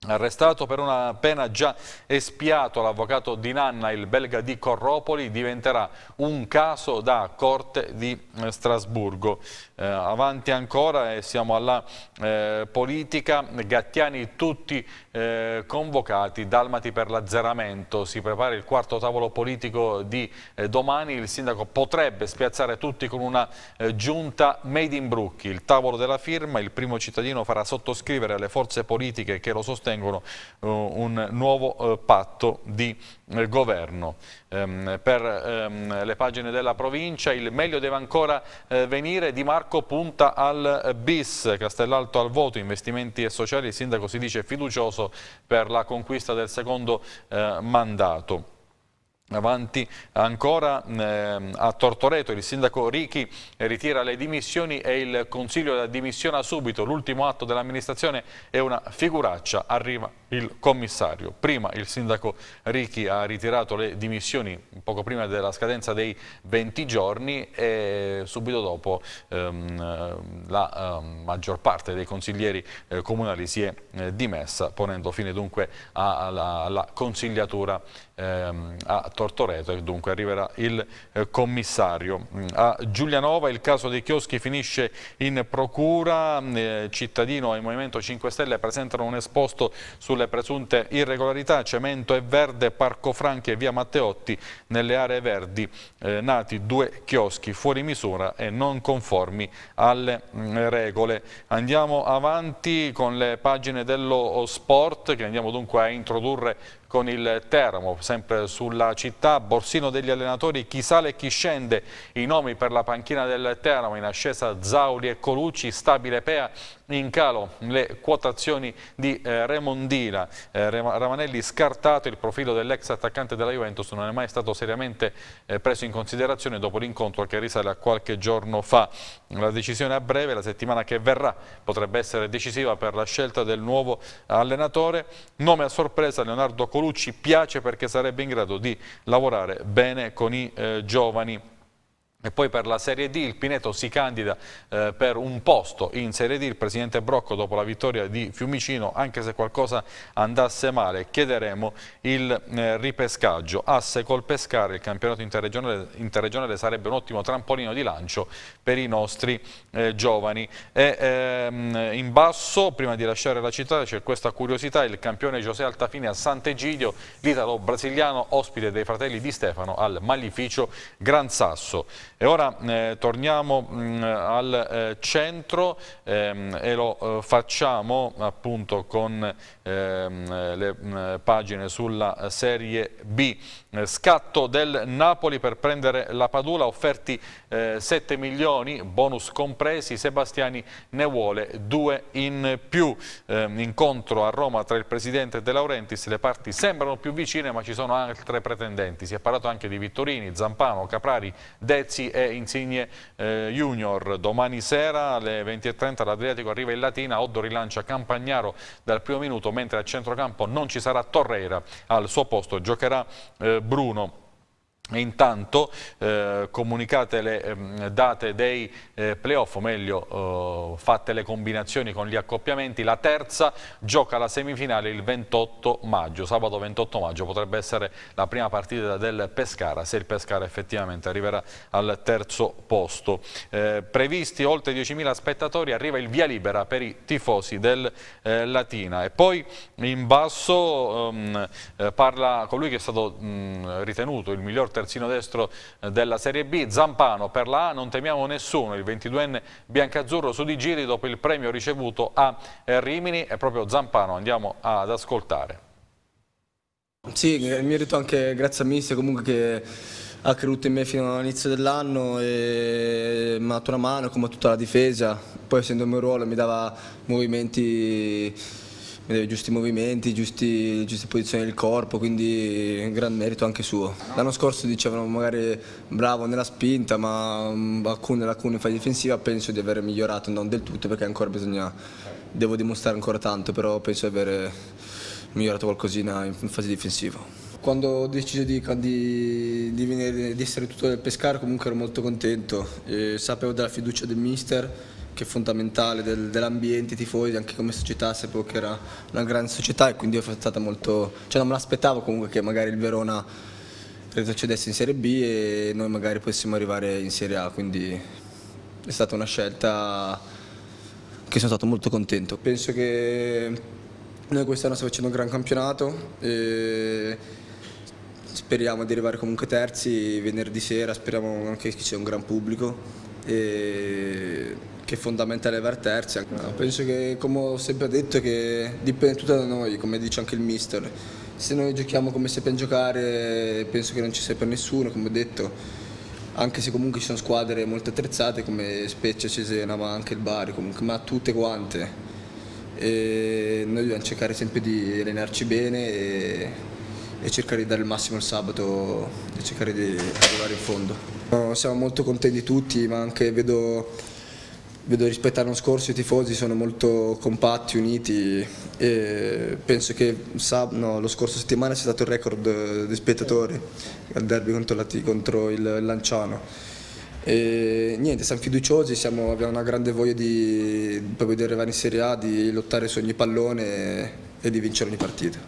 Arrestato per una pena già espiato l'avvocato di Nanna, il belga di Corropoli, diventerà un caso da Corte di eh, Strasburgo. Eh, avanti ancora e siamo alla eh, politica, Gattiani tutti eh, convocati, Dalmati per l'azzeramento, si prepara il quarto tavolo politico di eh, domani, il sindaco potrebbe spiazzare tutti con una eh, giunta made in Brucchi, il tavolo della firma, il primo cittadino farà sottoscrivere alle forze politiche che lo sostengono eh, un nuovo eh, patto di governo. Ehm, per ehm, le pagine della provincia il meglio deve ancora eh, venire, Di Marco punta al eh, bis, Castellalto al voto, investimenti e sociali, il sindaco si dice fiducioso per la conquista del secondo eh, mandato. Avanti ancora ehm, a Tortoreto il sindaco Ricchi ritira le dimissioni e il consiglio la dimissiona subito. L'ultimo atto dell'amministrazione è una figuraccia, arriva il commissario. Prima il sindaco Ricchi ha ritirato le dimissioni poco prima della scadenza dei 20 giorni e subito dopo ehm, la eh, maggior parte dei consiglieri eh, comunali si è eh, dimessa ponendo fine dunque alla, alla consigliatura ehm, a Tortoreto. Tortoreto e dunque arriverà il eh, commissario. Mm, a Giulianova il caso dei chioschi finisce in procura, mm, eh, Cittadino e Movimento 5 Stelle presentano un esposto sulle presunte irregolarità, Cemento e Verde, Parco Franchi e Via Matteotti nelle aree verdi eh, nati due chioschi fuori misura e non conformi alle mm, regole. Andiamo avanti con le pagine dello sport che andiamo dunque a introdurre con il Teramo, sempre sulla città, Borsino degli allenatori, chi sale e chi scende, i nomi per la panchina del Teramo in ascesa Zauli e Colucci, stabile Pea in calo le quotazioni di eh, Remondila, eh, Ravanelli scartato, il profilo dell'ex attaccante della Juventus non è mai stato seriamente eh, preso in considerazione dopo l'incontro che risale a qualche giorno fa. La decisione a breve, la settimana che verrà, potrebbe essere decisiva per la scelta del nuovo allenatore. Nome a sorpresa, Leonardo Colucci piace perché sarebbe in grado di lavorare bene con i eh, giovani. E poi per la Serie D il Pineto si candida eh, per un posto in Serie D, il presidente Brocco dopo la vittoria di Fiumicino, anche se qualcosa andasse male, chiederemo il eh, ripescaggio. Asse col pescare il campionato interregionale, interregionale, sarebbe un ottimo trampolino di lancio per i nostri eh, giovani. E, ehm, in basso, prima di lasciare la città, c'è questa curiosità, il campione José Altafine a Sant'Egidio, l'italo-brasiliano ospite dei fratelli di Stefano al Malificio Gran Sasso. E ora eh, torniamo mh, mm, al eh, centro ehm, e lo eh, facciamo appunto con ehm, le mh, mm, pagine sulla Serie B. Scatto del Napoli per prendere la Padula, offerti eh, 7 milioni, bonus compresi, Sebastiani ne vuole 2 in più. Eh, incontro a Roma tra il Presidente De Laurentiis, le parti sembrano più vicine ma ci sono altre pretendenti. Si è parlato anche di Vittorini, Zampano, Caprari, Dezzi e Insigne eh, Junior. Domani sera alle 20.30 l'Adriatico arriva in Latina, Oddo rilancia Campagnaro dal primo minuto mentre a centrocampo non ci sarà Torreira, al suo posto giocherà eh, Bruno e intanto eh, comunicate le eh, date dei eh, playoff, o meglio eh, fatte le combinazioni con gli accoppiamenti, la terza gioca la semifinale il 28 maggio, sabato 28 maggio potrebbe essere la prima partita del Pescara, se il Pescara effettivamente arriverà al terzo posto. Eh, previsti oltre 10.000 spettatori, arriva il via libera per i tifosi del eh, Latina e poi in basso ehm, parla colui che è stato mh, ritenuto il miglior terzino destro eh, della Serie B. Zampano per la A, non temiamo nessuno, il 22enne biancazzurro su di giri dopo il premio ricevuto a eh, Rimini. È proprio Zampano, andiamo ad ascoltare. Sì, eh, merito anche grazie a Mister comunque che ha creduto in me fino all'inizio dell'anno e mi ha dato una mano come tutta la difesa, poi essendo il mio ruolo mi dava movimenti i giusti movimenti, giusti, giuste posizioni del corpo, quindi un gran merito anche suo. L'anno scorso dicevano magari bravo nella spinta, ma mm, alcune lacune in fase difensiva penso di aver migliorato, non del tutto perché ancora bisogna, devo dimostrare ancora tanto, però penso di aver migliorato qualcosina in fase difensiva quando ho deciso di, di, di, venire, di essere tutto del Pescara comunque ero molto contento, eh, sapevo della fiducia del mister, che è fondamentale del, dell'ambiente, i tifosi, anche come società sapevo che era una grande società e quindi ho stata molto, cioè non me l'aspettavo comunque che magari il Verona retrocedesse in Serie B e noi magari potessimo arrivare in Serie A, quindi è stata una scelta che sono stato molto contento. Penso che noi quest'anno stiamo facendo un gran campionato. E speriamo di arrivare comunque terzi venerdì sera, speriamo anche che ci sia un gran pubblico. E che è fondamentale per terza. No, penso che, come ho sempre detto, dipende tutto da noi, come dice anche il mister. Se noi giochiamo come sappiamo giocare, penso che non ci sia per nessuno, come ho detto. Anche se comunque ci sono squadre molto attrezzate come Spezia, Cesena, ma anche il Bari, comunque, ma tutte quante. E noi dobbiamo cercare sempre di allenarci bene e, e cercare di dare il massimo il sabato e cercare di arrivare in fondo. No, siamo molto contenti tutti, ma anche vedo vedo rispetto all'anno scorso i tifosi sono molto compatti, uniti e penso che no, lo scorso settimana sia stato il record eh, di spettatori al derby contro, la, contro il Lanciano. E, niente, siamo fiduciosi, siamo, abbiamo una grande voglia di, di arrivare in Serie A, di lottare su ogni pallone e di vincere ogni partita.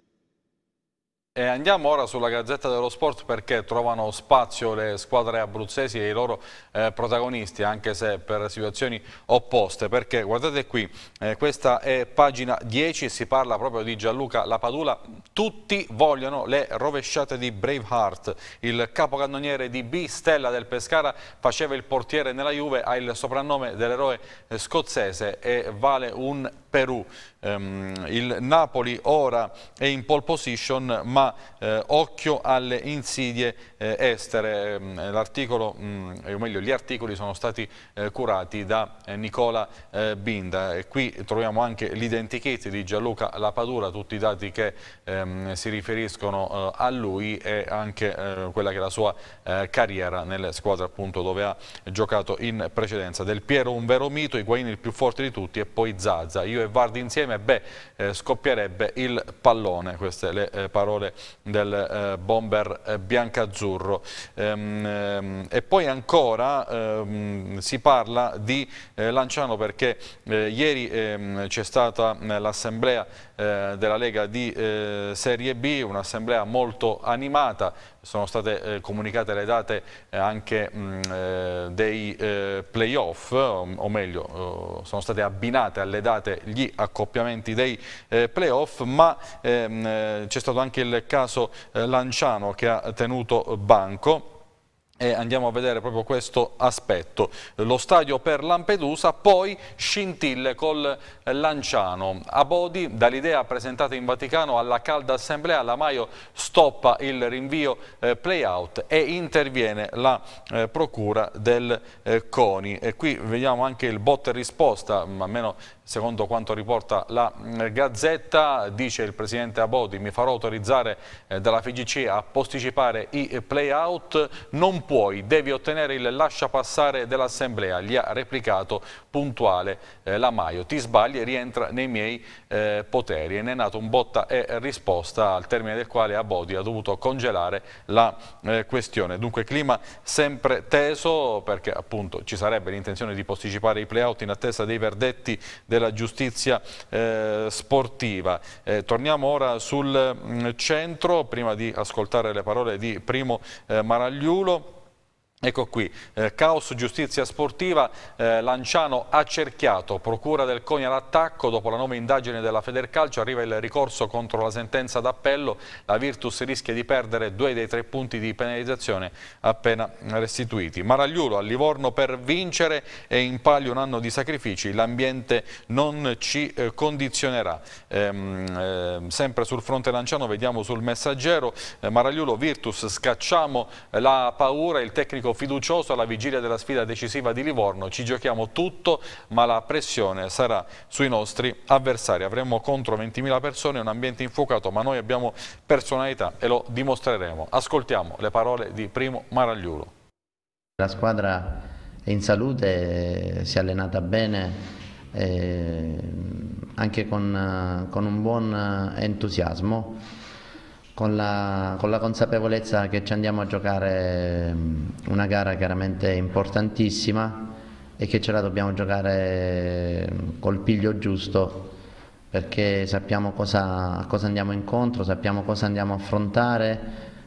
E andiamo ora sulla Gazzetta dello Sport perché trovano spazio le squadre abruzzesi e i loro eh, protagonisti, anche se per situazioni opposte. Perché guardate qui, eh, questa è pagina 10 e si parla proprio di Gianluca Lapadula. Tutti vogliono le rovesciate di Braveheart. Il capocannoniere di B, Stella del Pescara, faceva il portiere nella Juve, ha il soprannome dell'eroe scozzese e vale un Perù. Ehm, il Napoli ora è in pole position ma eh, occhio alle insidie eh, estere. Ehm, mm, meglio, gli articoli sono stati eh, curati da Nicola Binda e qui troviamo anche l'identikit di Gianluca Lapadura, tutti i dati che ehm, si riferiscono a lui e anche quella che è la sua carriera nelle squadre appunto dove ha giocato in precedenza. Del Piero un vero mito, Higuain il più forte di tutti e poi Zaza. Io Vardi insieme, beh, eh, scoppierebbe il pallone. Queste le eh, parole del eh, bomber biancazzurro. Ehm, ehm, e poi ancora ehm, si parla di Lanciano perché ieri c'è stata l'assemblea della Lega di Serie B, un'assemblea molto animata, sono state eh, comunicate le date eh, anche mh, mm, eh, dei eh, playoff, o, o, meglio sono state abbinate alle date gli accoppiamenti dei playoff, ma ehm, c'è stato anche il caso Lanciano che ha tenuto banco e andiamo a vedere proprio questo aspetto. Lo stadio per Lampedusa, poi scintille col Lanciano. A Bodi, dall'idea presentata in Vaticano alla calda assemblea, la Maio stoppa il rinvio eh, playout e interviene la eh, procura del eh, CONI. E qui vediamo anche il botte risposta, almeno secondo quanto riporta la mm, Gazzetta, dice il presidente Abodi, mi farò autorizzare eh, dalla FGC a posticipare i eh, playout, non puoi, devi ottenere il lascia passare dell'Assemblea, gli ha replicato puntuale eh, la Maio, ti sbagli e rientra nei miei poteri. E ne è nato un botta e risposta al termine del quale Abodi ha dovuto congelare la questione. Dunque clima sempre teso perché appunto ci sarebbe l'intenzione di posticipare i playout in attesa dei verdetti del della giustizia eh, sportiva. Eh, torniamo ora sul mh, mm, centro, prima di ascoltare le parole di Primo eh, Maragliulo. Ecco qui, eh, caos giustizia sportiva, eh, Lanciano accerchiato, procura del Coni all'attacco, dopo la nuova indagine della Federcalcio arriva il ricorso contro la sentenza d'appello, la Virtus rischia di perdere due dei tre punti di penalizzazione appena restituiti. Maragliulo a Livorno per vincere e in palio un anno di sacrifici, l'ambiente non ci eh, condizionerà. Ehm, ehm sempre sul fronte Lanciano, vediamo sul messaggero, eh, Maragliulo Virtus, scacciamo eh, la paura, il tecnico pubblico fiducioso alla vigilia della sfida decisiva di Livorno. Ci giochiamo tutto, ma la pressione sarà sui nostri avversari. Avremo contro 20.000 persone un ambiente infuocato, ma noi abbiamo personalità e lo dimostreremo. Ascoltiamo le parole di Primo Maragliulo. La squadra è in salute, si è allenata bene, eh, anche con, con un buon entusiasmo con la, con la, consapevolezza che ci andiamo a giocare mm, una gara chiaramente importantissima e che ce la dobbiamo giocare mm, col piglio giusto perché sappiamo cosa, a cosa andiamo incontro, sappiamo cosa andiamo a affrontare.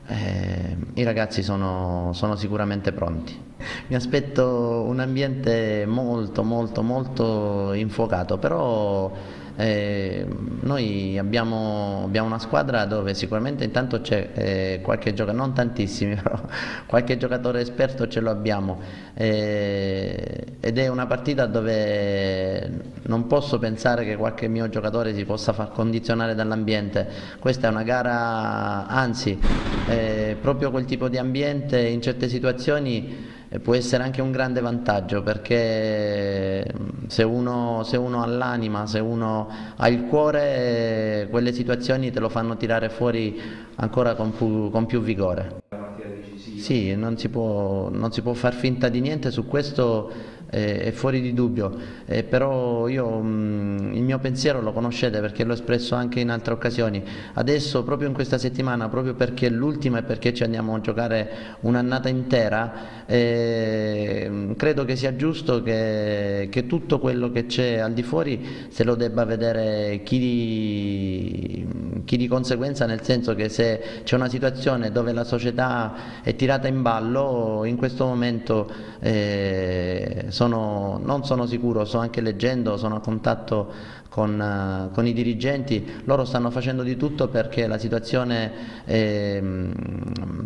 Eh, I ragazzi sono, sono sicuramente pronti. Mi aspetto un ambiente molto molto molto infuocato, però eh, noi abbiamo, abbiamo, una squadra dove sicuramente intanto c'è eh, qualche giocatore, non tantissimi, però qualche giocatore esperto ce lo abbiamo eh, ed è una partita dove non posso pensare che qualche mio giocatore si possa far condizionare dall'ambiente, questa è una gara, anzi eh, proprio quel tipo di ambiente in certe situazioni può essere anche un grande vantaggio perché se uno, se uno ha l'anima, se uno ha il cuore, quelle situazioni te lo fanno tirare fuori ancora con più, con più vigore. Sì, non si, può, non si, può, far finta di niente, su questo eh, è fuori di dubbio, eh, però io mh, il mio pensiero lo conoscete perché l'ho espresso anche in altre occasioni. Adesso, proprio in questa settimana, proprio perché è l'ultima e perché ci andiamo a giocare un'annata intera, eh, credo che sia giusto che, che tutto quello che c'è al di fuori se lo debba vedere chi di, chi di conseguenza, nel senso che se c'è una situazione dove la società è tirata in ballo, in questo momento eh, sono, non sono sicuro, sto anche leggendo, sono a contatto con, eh, con, i dirigenti, loro stanno facendo di tutto perché la situazione eh,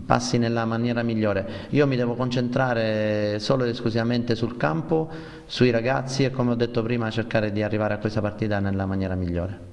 passi nella maniera migliore. Io mi devo concentrare solo ed esclusivamente sul campo, sui ragazzi e come ho detto prima cercare di arrivare a questa partita nella maniera migliore.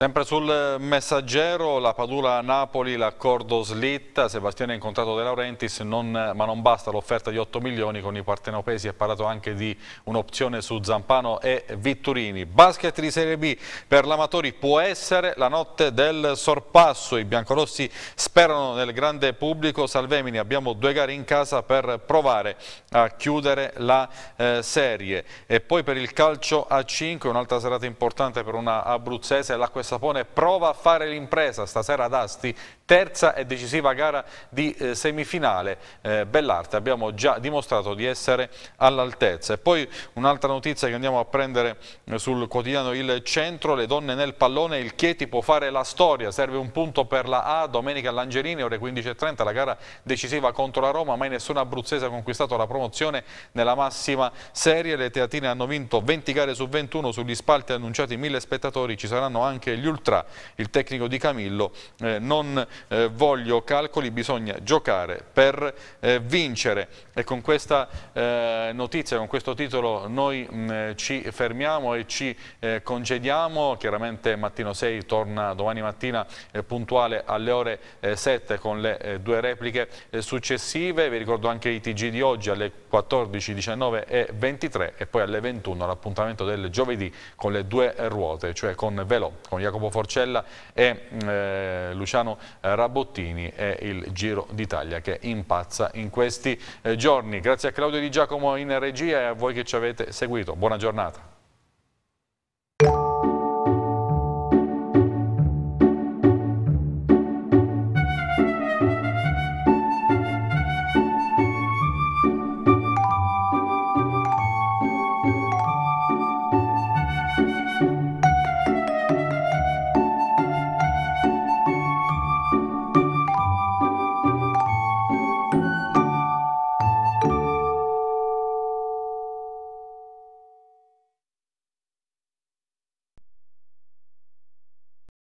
Sempre sul messaggero, la Padula-Napoli, l'accordo slitta, Sebastiano ha incontrato De Laurentiis, non, ma non basta l'offerta di 8 milioni, con i partenopesi ha parlato anche di un'opzione su Zampano e Vitturini. Basket di Serie B per l'Amatori può essere la notte del sorpasso, i biancorossi sperano nel grande pubblico, Salvemini abbiamo due gare in casa per provare a chiudere la eh, serie. E poi per il calcio a 5, un'altra serata importante per una abruzzese, la questione Sapone prova a fare l'impresa stasera ad Asti, terza e decisiva gara di eh, semifinale. Eh, Bellarte abbiamo già dimostrato di essere all'altezza. E poi un'altra notizia che andiamo a prendere eh, sul quotidiano Il Centro, le donne nel pallone, il Chieti può fare la storia, serve un punto per la A, domenica all'Angerini, ore 15.30, la gara decisiva contro la Roma, mai nessun abruzzese ha conquistato la promozione nella massima serie, le teatine hanno vinto 20 gare su 21, sugli spalti annunciati 1000 spettatori, ci saranno anche gli ultra, il tecnico di Camillo, eh, non eh, voglio calcoli, bisogna giocare per eh, vincere. E con questa eh, notizia, con questo titolo noi mh, mm, eh, ci fermiamo e ci eh, concediamo. chiaramente mattino 6 torna domani mattina puntuale alle ore 7 con le due repliche successive, vi ricordo anche i TG di oggi alle 14, 19 e 23 e poi alle 21 l'appuntamento del giovedì con le due ruote, cioè con Velo, con gli Jacopo Forcella e eh, Luciano Rabottini e il Giro d'Italia che impazza in questi eh, giorni. Grazie a Claudio Di Giacomo in regia e a voi che ci avete seguito. Buona giornata.